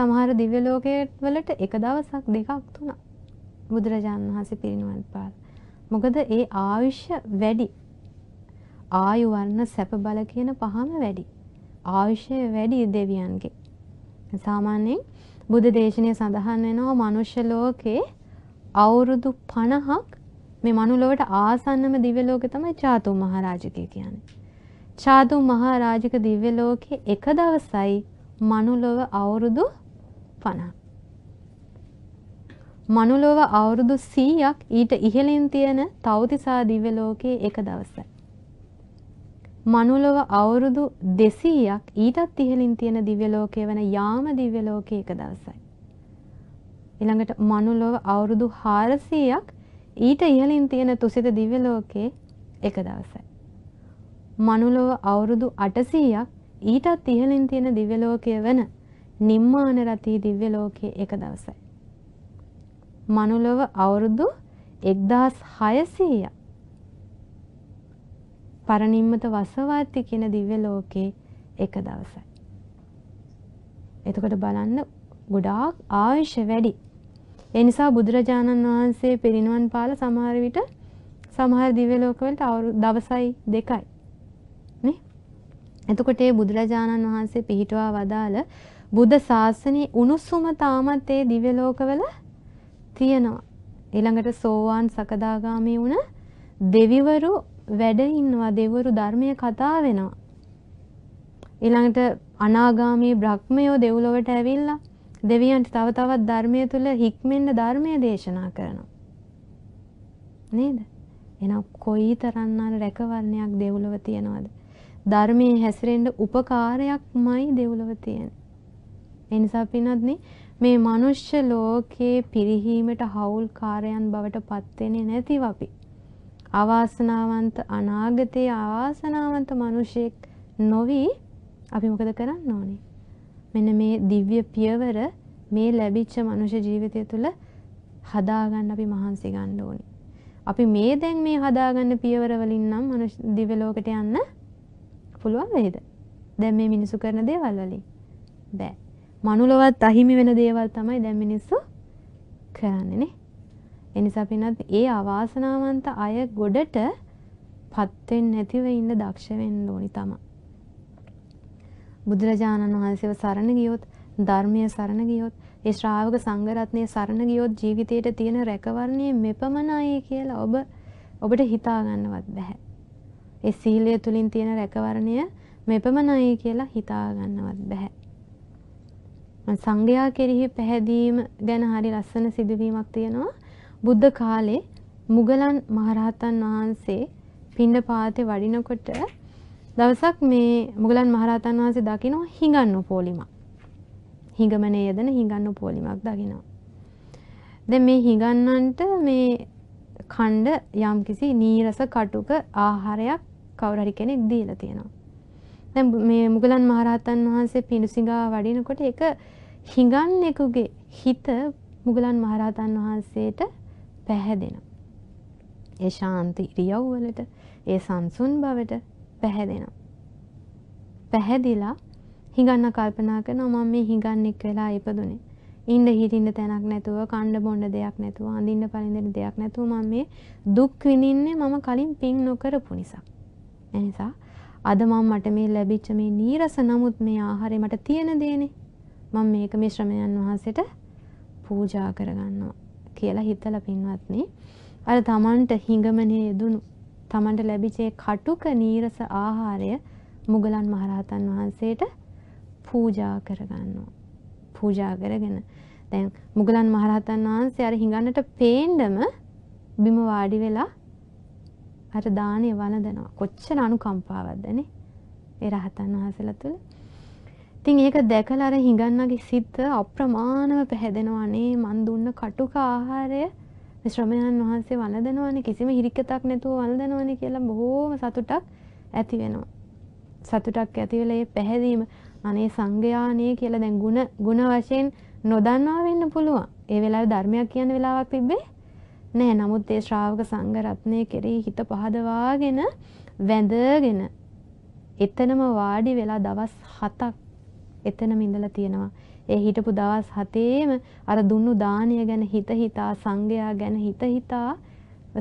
සමහර දිව්‍ය ලෝකයට වලට එක දවසක් දෙකක් තුනක් බුදුරජාණන් වහන්සේ පිරිනිවන් පාන. මොකද ඒ ආයුෂ වැඩි. ආයු වර්ණ සැප බල කියන පහම වැඩි. ආයුෂය වැඩි දෙවියන්ගේ. සාමාන්‍යයෙන් බුදු දේශනය සඳහන් වෙනවා මනුෂ්‍ය ලෝකේ අවුරුදු 50ක් මේ මනුලොවට ආසන්නම දිව්‍ය ලෝකේ තමයි චාතු මහරජකය කියන්නේ. චාතු මහරජක දිව්‍ය ලෝකේ එක දවසයි මනුලොව අවුරුදු පණක්. මනුලොව අවුරුදු සීයක් ඊට ඉහළින් තියෙන තවතිසා දිවලෝකයේ එක දවසයි. මනුලොව අවුරුදු දෙසීයක් ඊටත් ඉහළින් තියෙන දිව්‍යලෝකය වන යාම දිව්‍යලෝකයේ එක දවසයි. ඉළඟට මනුලොව අවුරුදු හාරසීයක් ඊට ඉහළින් තියෙන තුසිත දිව්‍යලෝකයේ එක දවසයි. මනුලොව අවුරුදු අටසීයක් ඊටත් ඉහළින් තියෙන දිව්‍යලෝකය වන නිම්මාන රතී දිව්‍ය ලෝකයේ එක දවසයි. මනුලොව අවුරුදු 1600ක්. පරණිම්මත වසවාති කියන දිව්‍ය ලෝකයේ එක දවසයි. එතකොට බලන්න ගොඩාක් ආයුෂ වැඩි. ඒ නිසා බුදුරජාණන් වහන්සේ පිරිනුවන් පාල සමහර විට සමහර දිව්‍ය ලෝකවලට දවසයි දෙකයි. නේ? එතකොට ඒ බුදුරජාණන් වහන්සේ පිහිටුවා වදාළ බුද්ධ ශාසනයේ උණුසුම තාමත් ඒ දිව්‍ය ලෝකවල තියෙනවා. ඊළඟට සෝවාන් සකදාගාමී වුණ දෙවිවරු වැඩ ඉන්නවා දෙවිවරු ධර්මයේ කතා වෙනවා. ඊළඟට අනාගාමී බ්‍රහ්මයෝ දෙව්ලොවට ඇවිල්ලා දෙවියන්ට තව තවත් ධර්මය තුල හික්මෙන්න ධර්මය දේශනා කරනවා. නේද? එහෙනම් කොයි තරම් අර රැකවරණයක් දෙව්ලොව තියනවද? ධර්මයේ හැසිරෙන්න උපකාරයක්මයි දෙව්ලොව තියෙන්නේ. එනිසා පිනත්නේ මේ මනුෂ්‍ය ලෝකයේ පිරිහීමට හවුල්කාරයන් බවට පත්වෙන්නේ නැතිව අපි. අවාසනාවන්ත අනාගතයේ අවාසනාවන්ත මිනිසෙක් නොවි අපි මොකද කරන්න ඕනේ? මෙන්න මේ දිව්‍ය පියවර මේ ලැබිච්ච මනුෂ්‍ය ජීවිතය තුළ හදාගන්න අපි මහන්සි ගන්න ඕනේ. අපි මේ දැන් මේ හදාගන්න පියවර වලින් නම් මනුෂ්‍ය දිව්‍ය ලෝකයට යන්න පුළුවන් වෙයිද? දැන් මේ මිනිසු කරන දේවල් වලින් බෑ. මනුලොවත් අහිමි වෙන දේවල් තමයි දැන් මිනිස්සු කරන්නේනේ. එනිසා පින්නත් ඒ අවාසනාවන්ත අය ගොඩට පත් වෙන්නේ නැතිව ඉන්න දක්ෂ වෙන්න ඕනි තමයි. බුදුරජාණන් වහන්සේව සරණ ගියොත්, ධර්මයේ සරණ ගියොත්, ඒ ශ්‍රාවක සංඝරත්නයේ සරණ ගියොත් ජීවිතේට තියෙන රැකවරණය මෙපමණයි කියලා ඔබ ඔබට හිතා ගන්නවත් බෑ. ඒ සීලය තුලින් තියෙන රැකවරණය මෙපමණයි කියලා හිතා ගන්නවත් බෑ. සංඝයා කෙරෙහි පැහැදීම ගැන හරි ලස්සන සිදුවීමක් තියෙනවා. බුද්ධ කාලේ මුගලන් මහරහතන් වහන්සේ පිණ්ඩපාතේ වඩිනකොට දවසක් මේ මුගලන් මහරහතන් වහන්සේ දකිනවා හිඟන්නු පොලිමක්. හිඟමනේ යෙදෙන හිඟන්නු පොලිමක් දකිනවා. දැන් මේ හිඟන්නන්ට මේ කණ්ඩ යම්කිසි නීරස කටුක ආහාරයක් කවුරු හරි කෙනෙක් දීලා තියෙනවා. දැන් මේ මුගලන් මහරහතන් වහන්සේ පිඬු සිඟා වඩිනකොට ඒක හිඟන්නෙකුගේ හිත මුගලන් මහරහතන් වහන්සේට පැහැදෙනවා. ඒ ශාන්ති ඉරියව්වලට ඒ සංසුන් බවට පැහැදෙනවා. පැහැදිලා හිඟන්න කල්පනා කරනවා මම මේ හිඟන්නෙක් වෙලා ඉපදුනේ. ඉන්න හිටින්න තැනක් නැතුව කණ්ඩ බොණ්ඩ දෙයක් නැතුව අඳින්න පළඳින්න දෙයක් නැතුව මම මේ දුක් විඳින්නේ මම කලින් පින් නොකරපු නිසා. එනිසා අද මම මට මේ ලැබිච්ච මේ නීරස නමුත් මේ ආහාරේ මට තියෙන දේනේ. මම මේක මේ ශ්‍රමණයන් වහන්සේට පූජා කරගන්නවා කියලා හිතලා පින්වත්නි අර තමන්ට හිඟමනේ යෙදුණු තමන්ට ලැබිච්ච කටුක නීරස ආහාරය මුගලන් මහරහතන් වහන්සේට පූජා කරගන්නවා පූජා කරගෙන දැන් මුගලන් මහරහතන් වහන්සේ අර හිඟන්නට පේන්නම බිම වාඩි වෙලා අර දානේ වළඳනවා කොච්චර අනුකම්පාවක්දනේ ඒ රහතන් වහන්සේලා තුළ ඉතින් ඒක දැකල අර හිඟන්නගේ සිත්ත අප්‍රමාණව පැහැදෙනවානේ මන් දුන්න කටුක ආහාරය ශ්‍රමයන් වහන්සේ වලදනවාන කිසිම හිරිකතක් නැතුව වලදනවාන කියලා බොහෝම සතුටක් ඇති වෙනවා. සතුටක් ඇතිවෙලේ පැහැදීම අනේ සංඝයානය කියලා දැන් ගුණ ගුණ වශයෙන් නොදන්නවා වෙන්න පුළුවන්. ඒ වෙලාවේ ධර්මයක් කියන වෙලාවක් තිබ්බේ නෑ. නමුත් ඒ ශ්‍රාවක සංඝ රත්නය කෙරෙහි හිත පහදවාගෙන වැඳගෙන එතනම වාඩි වෙලා දවස් 7ක් එතනම ඉඳලා තියෙනවා. ඒ හිටපු දවස් 7ේම අර දුන්නු දානය ගැන හිත හිතා සංගයා ගැන හිත හිතා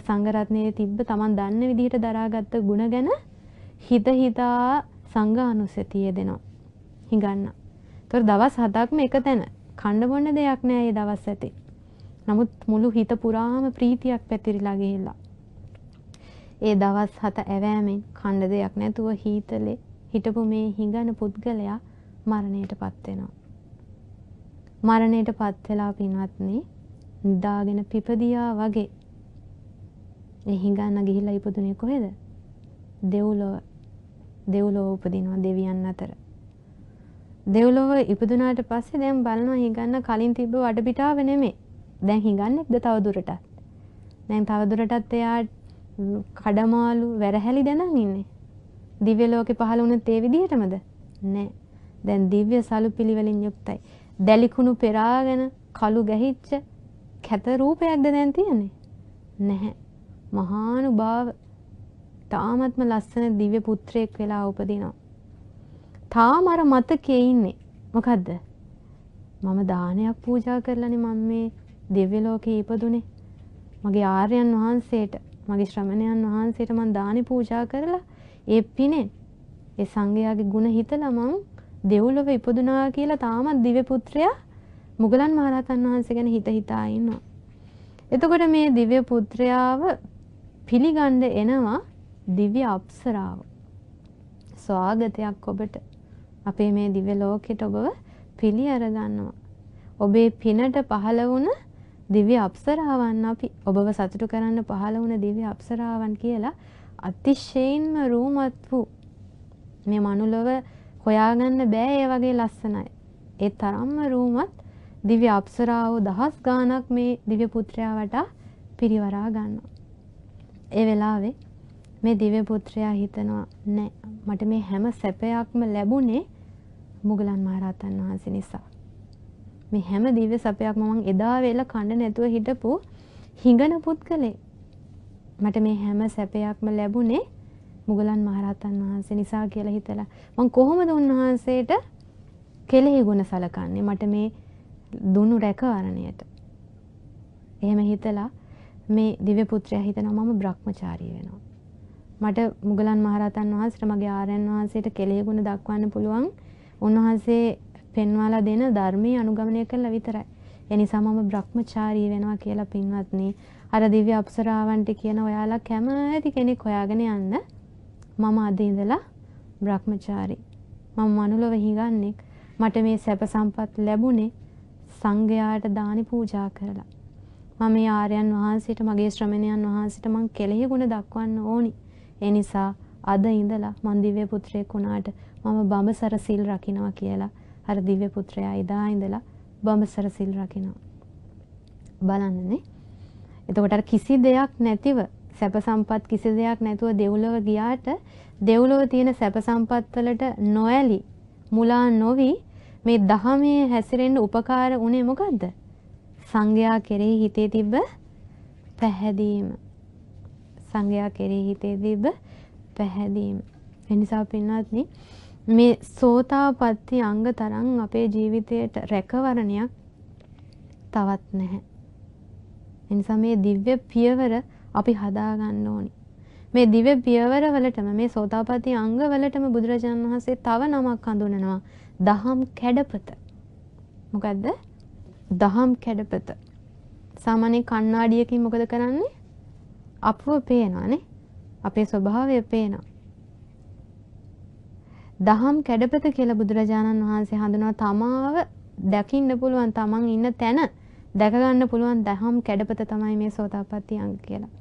සංගරත්නයේ තිබ්බ Taman දන්න විදිහට දරාගත්ත ಗುಣ ගැන හිත හිතා සංඝානුසතිය දෙනවා. හිඟන්න. ඒතර දවස් 7ක්ම එක තැන කණ්ඩ බොන්න දෙයක් නෑ ඒ දවස් ඇතේ. නමුත් මුළු හිත පුරාම ප්‍රීතියක් පැතිරිලා ගිහිල්ලා. ඒ දවස් හත ඇවෑමෙන් කණ්ඩ දෙයක් නැතුව හීතලේ හිටපු මේ හිඟන පුද්ගලයා මරණයට පත් වෙනවා. මරණයට පත් වෙලා පින්වත්නි නිදාගෙන පිපදියා වගේ එහිඟන්න ගිහිලා ඉපදුනේ කොහෙද? දෙව්ලොව. දෙව්ලොව උපදිනවා දෙවියන් අතර. දෙව්ලොව ඉපදුනාට පස්සේ දැන් බලනවා හිඟන්න කලින් තිබ්බ වඩ පිටාව නෙමෙයි. දැන් හිඟන්නේක්ද තව දුරටත්. දැන් තව දුරටත් එයා කඩමාළු වැරහැලි දැනන් ඉන්නේ. දිව්‍ය ලෝකේ පහළ වුණේ ඒ විදිහටමද? නෑ. දැන් දිව්‍ය සලු පිළිවෙලින් යුක්තයි. දැලිකුණු පෙරාගෙන කළු ගැහිච්ච කැත රූපයක්ද දැන් තියෙන්නේ? නැහැ. මහානුභාව තාමත්ම ලස්සන දිව්‍ය පුත්‍රයෙක් වෙලා උපදිනවා. තාම අර මතකයේ ඉන්නේ. මොකද්ද? මම දානයක් පූජා කරලානේ මම මේ දිව්‍ය ලෝකේ ඉපදුනේ. මගේ ආර්යයන් වහන්සේට, මගේ ශ්‍රමණයන් වහන්සේට මම දානි පූජා කරලා ඒ පිනේ ඒ සංඝයාගේ ಗುಣ හිතලා මම දෙව්ලොව ඉපදුනා කියලා තාමත් දිව්‍ය පුත්‍රයා මුගලන් මහරහතන් වහන්සේ ගැන හිත හිතා ඉන්නවා. එතකොට මේ දිව්‍ය පුත්‍රයාව පිළිගන්න එනවා දිව්‍ය අප්සරාව. ස්වාගතයක් ඔබට. අපේ මේ දිව්‍ය ලෝකෙට ඔබව පිළි අරගන්නවා. ඔබේ පිනට පහළ වුණ දිව්‍ය අප්සරාවන් අපි ඔබව සතුටු කරන්න පහළ වුණ දිව්‍ය අප්සරාවන් කියලා අතිශයින්ම රූමත් වූ මේ මනුලොව හොයාගන්න බෑ ඒ වගේ ලස්සනයි. ඒ තරම්ම රූමත් දිව්‍ය අප්සරාවෝ දහස් ගාණක් මේ දිව්‍ය පුත්‍රයා වටා පිරිවරා ගන්නවා. ඒ වෙලාවේ මේ දිව්‍ය පුත්‍රයා හිතනවා නෑ මට මේ හැම සැපයක්ම ලැබුණේ මුගලන් මහරහතන් වහන්සේ නිසා. මේ හැම දිව්‍ය සැපයක්ම මම එදා වෙලා කන්න නැතුව හිටපු හිඟන පුත්කලේ මට මේ හැම සැපයක්ම ලැබුණේ මුගලන් මහරහතන් වහන්සේ නිසා කියලා හිතලා මං කොහොමද උන්වහන්සේට කෙලෙහි ගුණ සලකන්නේ මට මේ දුනු රැකවරණයට. එහෙම හිතලා මේ දිව්‍ය පුත්‍රයා හිතනවා මම Brahmachari වෙනවා. මට මුගලන් මහරහතන් වහන්සේට මගේ ආර්යයන් වහන්සේට කෙලෙහි ගුණ දක්වන්න පුළුවන්. උන්වහන්සේ පෙන්වලා දෙන ධර්මයේ අනුගමනය කළා විතරයි. ඒ නිසා මම Brahmachari වෙනවා කියලා පින්වත්නි අර දිව්‍ය අප්සරාවන්ට කියන ඔයාලා කැමති කෙනෙක් හොයාගෙන යන්න. මම අද ඉඳලා බ්‍රහ්මචාරී. මම මනුලොව හිඟන්නෙක්. මට මේ සැප සම්පත් ලැබුණේ සංඝයාට දානි පූජා කරලා. මම මේ ආර්යයන් වහන්සේට මගේ ශ්‍රමණයන් වහන්සේට මං කෙලෙහි ගුණ දක්වන්න ඕනි. ඒ නිසා අද ඉඳලා මං දිව්‍ය පුත්‍රයෙක් වුණාට මම බඹසර සිල් රකින්නවා කියලා අර දිව්‍ය පුත්‍රයා එදා ඉඳලා බඹසර සිල් රකින්නවා. බලන්නනේ. එතකොට කිසි දෙයක් නැතිව සැප සම්පත් කිසි දෙයක් නැතුව දෙව්ලොව ගියාට දෙව්ලොව තියෙන සැප සම්පත් වලට නොඇලි මුලා නොවි මේ දහමේ හැසිරෙන්න උපකාර උනේ මොකද්ද? සංඝයා කෙරෙහි හිතේ තිබ්බ පැහැදීම. සංඝයා කෙරෙහි හිතේ තිබ්බ පැහැදීම. එනිසා පින්වත්නි මේ සෝතාපට්ටි අංග තරම් අපේ ජීවිතයට රැකවරණයක් තවත් නැහැ. එනිසා මේ දිව්‍ය පියවර අපි හදාගන්න ඕනි. මේ දිව්‍ය පියවරවලටම මේ සෝතාපට්ටි අංගවලටම බුදුරජාණන් වහන්සේ තව නමක් හඳුන්වනවා. දහම් කැඩපත. මොකද්ද? දහම් කැඩපත. සාමාන්‍ය කණ්ණාඩියකින් මොකද කරන්නේ? අපව පේනවානේ. අපේ ස්වභාවය පේනවා. දහම් කැඩපත කියලා බුදුරජාණන් වහන්සේ හඳුනනවා තමාව දැකින්න පුළුවන් තමන් ඉන්න තැන දැකගන්න පුළුවන් දහම් කැඩපත තමයි මේ සෝතාපට්ටි අංග කියලා.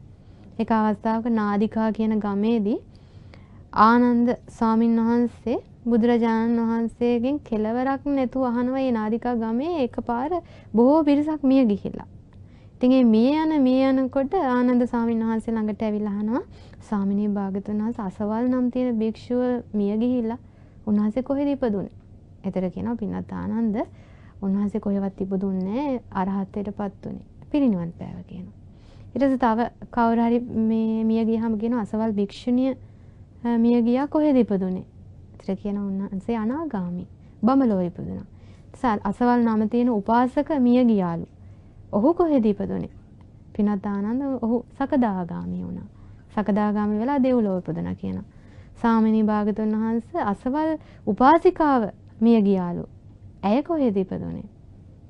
එක අවස්ථාවක නාදිකා කියන ගමේදී ආනන්ද ස්වාමීන් වහන්සේ බුදුරජාණන් වහන්සේගෙන් කෙලවරක් නැතුව අහනවා මේ නාදිකා ගමේ එකපාර බොහෝ පිරිසක් මිය ගිහිල්ලා. ඉතින් මේ මිය යන මිය යනකොට ආනන්ද ස්වාමීන් වහන්සේ ළඟට ඇවිල්ලා අහනවා ස්වාමිනී භාගතුන් වහන්සේ අසවල් නම් තියෙන භික්ෂුව මිය ගිහිල්ලා උන්වහන්සේ කොහෙද ඉපදුනේ? එතර කියනවා පින්වත් ආනන්ද උන්වහන්සේ කොහෙවත් ඉපදුන්නේ නැහැ අරහත්ත්වයටපත් උනේ. පිරිනිවන් පෑව කියනවා. ඊට පස්සේ තව කවුරු හරි මේ මිය ගියාම කියන අසවල් භික්ෂුණිය මිය ගියා කොහෙද ඉපදුනේ? ඊට කියන උන්වහන්සේ අනාගාමි. බඹලෝ ඉපදුනා. අසවල් නම තියෙන උපාසක මිය ගියාලු. ඔහු කොහෙද ඉපදුනේ? පිනත් ආනන්ද ඔහු සකදාගාමි වුණා. සකදාගාමි වෙලා දෙව්ලොව ඉපදුනා කියන. සාමිනී භාගතුන් වහන්සේ අසවල් උපාසිකාව මිය ගියාලු. ඇය කොහෙද ඉපදුනේ?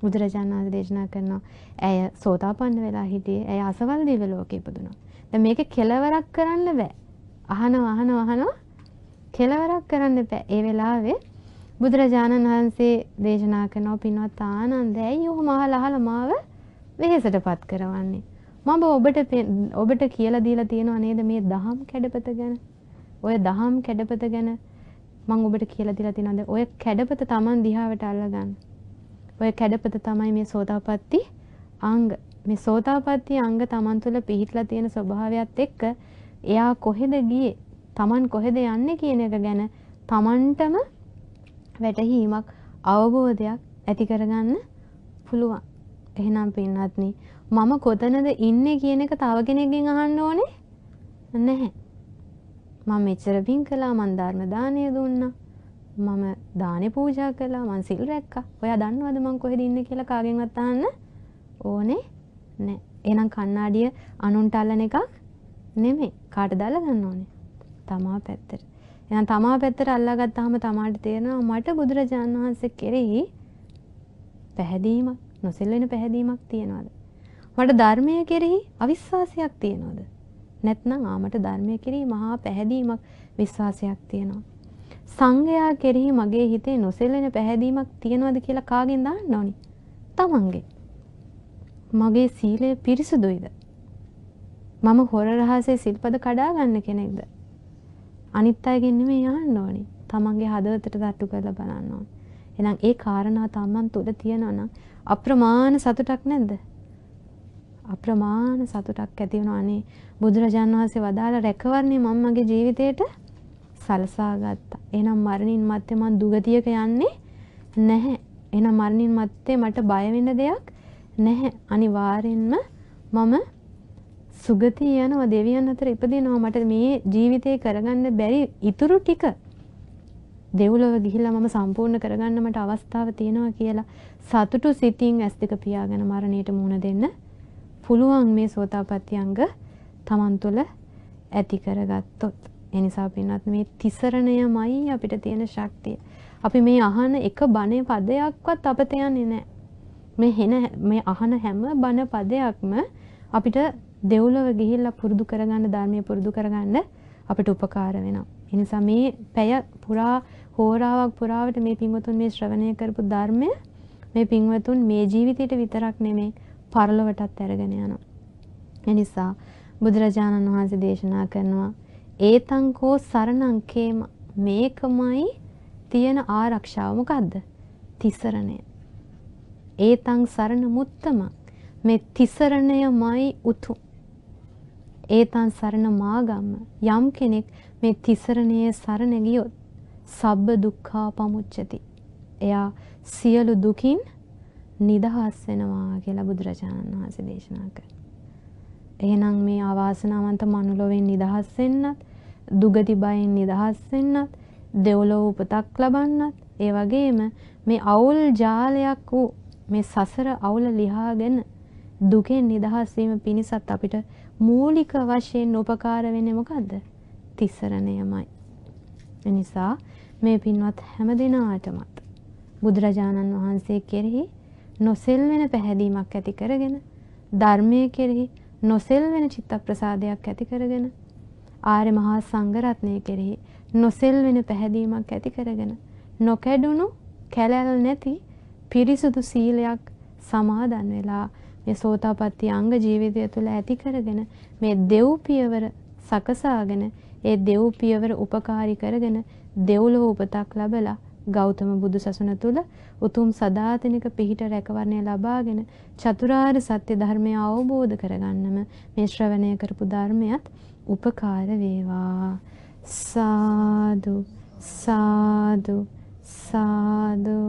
බුදුරජාණන් දේශනා කරනවා. ඇය සෝතාපන්න වෙලා හිටියේ. ඇය අසවල් දිව්‍ය ලෝකේ ඉපදුනා. දැන් මේක කෙලවරක් කරන්න බෑ. අහනවා අහනවා අහනවා කෙලවරක් කරන්න බෑ. ඒ වෙලාවේ බුදුරජාණන් වහන්සේ දේශනා කරනවා පින්වත් ආනන්ද ඇයි ඔහොම අහලා අහලා මාව වෙහෙසටපත් කරවන්නේ? මම ඔබට ඔබට කියලා දීලා තියෙනවා නේද මේ දහම් කැඩපත ගැන? ඔය දහම් කැඩපත ගැන මම ඔබට කියලා දීලා තියෙනවා. ඔය කැඩපත Taman දිහාවට අල්ලගන්න. ඔය කැඩපත තමයි මේ සෝතාපට්ටි අංග. මේ සෝතාපට්ටි අංග Taman තුල පිහිටලා තියෙන ස්වභාවයත් එක්ක එයා කොහෙද ගියේ? Taman කොහෙද යන්නේ කියන එක ගැන Tamanටම වැටහීමක් අවබෝධයක් ඇති කරගන්න පුළුවන්. එහෙනම් පින්වත්නි මම කොතනද ඉන්නේ කියන එක තව කෙනෙක්ගෙන් අහන්න ඕනේ නැහැ. මම මෙච්චර පින් කළා මන් ධර්ම දානය දුන්නා. මම දානෙ පූජා කළා මං සිල් රැක්කා. ඔයා දන්නවද මං කොහෙද ඉන්නේ කියලා කාගෙන්වත් අහන්න ඕනේ නැහැ. එහෙනම් කණ්ණාඩිය අනුන්ට අල්ලන එකක් නෙමෙයි. කාටද අල්ලගන්න ඕනේ? තමා පැත්තට. එහෙනම් තමා පැත්තට අල්ලාගත්තාම තමාට තේරෙනවා මට බුදුරජාන් වහන්සේ කෙරෙහි පැහැදීමක්, නොසෙල්වෙන පැහැදීමක් තියනවාද? මට ධර්මය කෙරෙහි අවිශ්වාසයක් තියනවාද? නැත්නම් ආ මට ධර්මය කෙරෙහි මහා පැහැදීමක් විශ්වාසයක් තියනවා. සංඝයා කෙරෙහි මගේ හිතේ නොසෙලෙන පැහැදීමක් තියෙනවද කියලා කාගෙන් දාන්න ඕනි? තමන්ගේ. මගේ සීලය පිරිසුදුයිද? මම හොර රහසේ සිල්පද කඩා ගන්න කෙනෙක්ද? අනිත් අයගෙන් නෙමෙයි අහන්න ඕනි. තමන්ගේ හදවතට තට්ටු කරලා බලන්න ඕනි. එහෙනම් ඒ කාරණා තමන් තුළ තියෙනවා නම් අප්‍රමාණ සතුටක් නැද්ද? අප්‍රමාණ සතුටක් ඇති වෙනවා අනේ බුදුරජාන් වහන්සේ වදාළ රැකවරණේ මම මගේ ජීවිතේට සලසා ගත්තා. එහෙනම් මරණින් මත්තේ මං දුගතියක යන්නේ නැහැ. එහෙනම් මරණින් මත්තේ මට බය වෙන දෙයක් නැහැ. අනිවාර්යෙන්ම මම සුගතිය යනවා දෙවියන් අතර ඉපදිනවා මට මේ ජීවිතේ කරගන්න බැරි ඉතුරු ටික දෙව්ලොව ගිහිල්ලා මම සම්පූර්ණ කරගන්න මට අවස්ථාව තියෙනවා කියලා සතුටු සිතින් ඇස් දෙක පියාගෙන මරණයට මුහුණ දෙන්න පුළුවන් මේ සෝතාපට්ටි අංග තමන් තුළ ඇති කරගත්තොත් ඒ නිසා පින්නත් මේ තිසරණයමයි අපිට තියෙන ශක්තිය. අපි මේ අහන එක බණේ පදයක්වත් අපත යන්නේ නැහැ. මේ හෙන මේ අහන හැම බණ පදයක්ම අපිට දෙව්ලොව ගිහිල්ලා පුරුදු කරගන්න ධර්මයේ පුරුදු කරගන්න අපිට උපකාර වෙනවා. ඒ නිසා මේ පැය පුරා හෝරාවක් පුරාවට මේ පින්වතුන් මේ ශ්‍රවණය කරපු ධර්මය මේ පින්වතුන් මේ ජීවිතයට විතරක් නෙමෙයි පරලොවටත් අරගෙන යනවා. ඒ නිසා බුදුරජාණන් වහන්සේ දේශනා කරනවා ඒතංකෝ සරණංකේම මේකමයි තියෙන ආරක්ෂාව මොකක්ද? තිසරණය. ඒතං සරණ මුත්තම මේ තිසරණයමයි උතුම්. ඒතං සරණ මාගම්ම යම් කෙනෙක් මේ තිසරණයේ සරණ ගියොත් සබ්බ දුක්ඛා පමුච්චති. එයා සියලු දුකින් නිදහස් වෙනවා කියලා බුදුරජාණන් වහන්සේ දේශනා කළා. එහෙනම් මේ අවාසනාවන්ත මනුලොවෙන් නිදහස් වෙන්නත් දුගති බයෙන් නිදහස් වෙන්නත් දෙව්ලොව උපතක් ලබන්නත් ඒ වගේම මේ අවුල් ජාලයක් වූ මේ සසර අවුල ලිහාගෙන දුකෙන් නිදහස් වීම පිණිසත් අපිට මූලික වශයෙන් උපකාර වෙන්නේ මොකද්ද? තිසරණයමයි. එනිසා මේ පින්වත් හැම දිනාටමත් බුදුරජාණන් වහන්සේ කෙරෙහි නොසෙල්වෙන පැහැදීමක් ඇති කරගෙන ධර්මයේ කෙරෙහි නොසෙල්වෙන චිත්ත ප්‍රසාදයක් ඇති කරගෙන ආර්ය මහා සංඝරත්නය කෙරෙහි නොසෙල්වෙන පැහැදීමක් ඇති කරගෙන නොකැඩුණු කැලැල් නැති පිරිසුදු සීලයක් සමාදන් වෙලා මේ සෝතාපට්ටි අංග ජීවිතය තුළ ඇති කරගෙන මේ දෙව් පියවර සකසාගෙන ඒ දෙව් පියවර උපකාරී කරගෙන දෙව්ලොව උපතක් ලැබලා ගෞතම බුදු සසුන තුළ උතුම් සදාතනික පිහිට රැකවරණය ලබාගෙන චතුරාර්ය සත්‍ය ධර්මය අවබෝධ කරගන්නම මේ ශ්‍රවණය කරපු ධර්මයත් උපකාර වේවා සාදු සාදු සාදු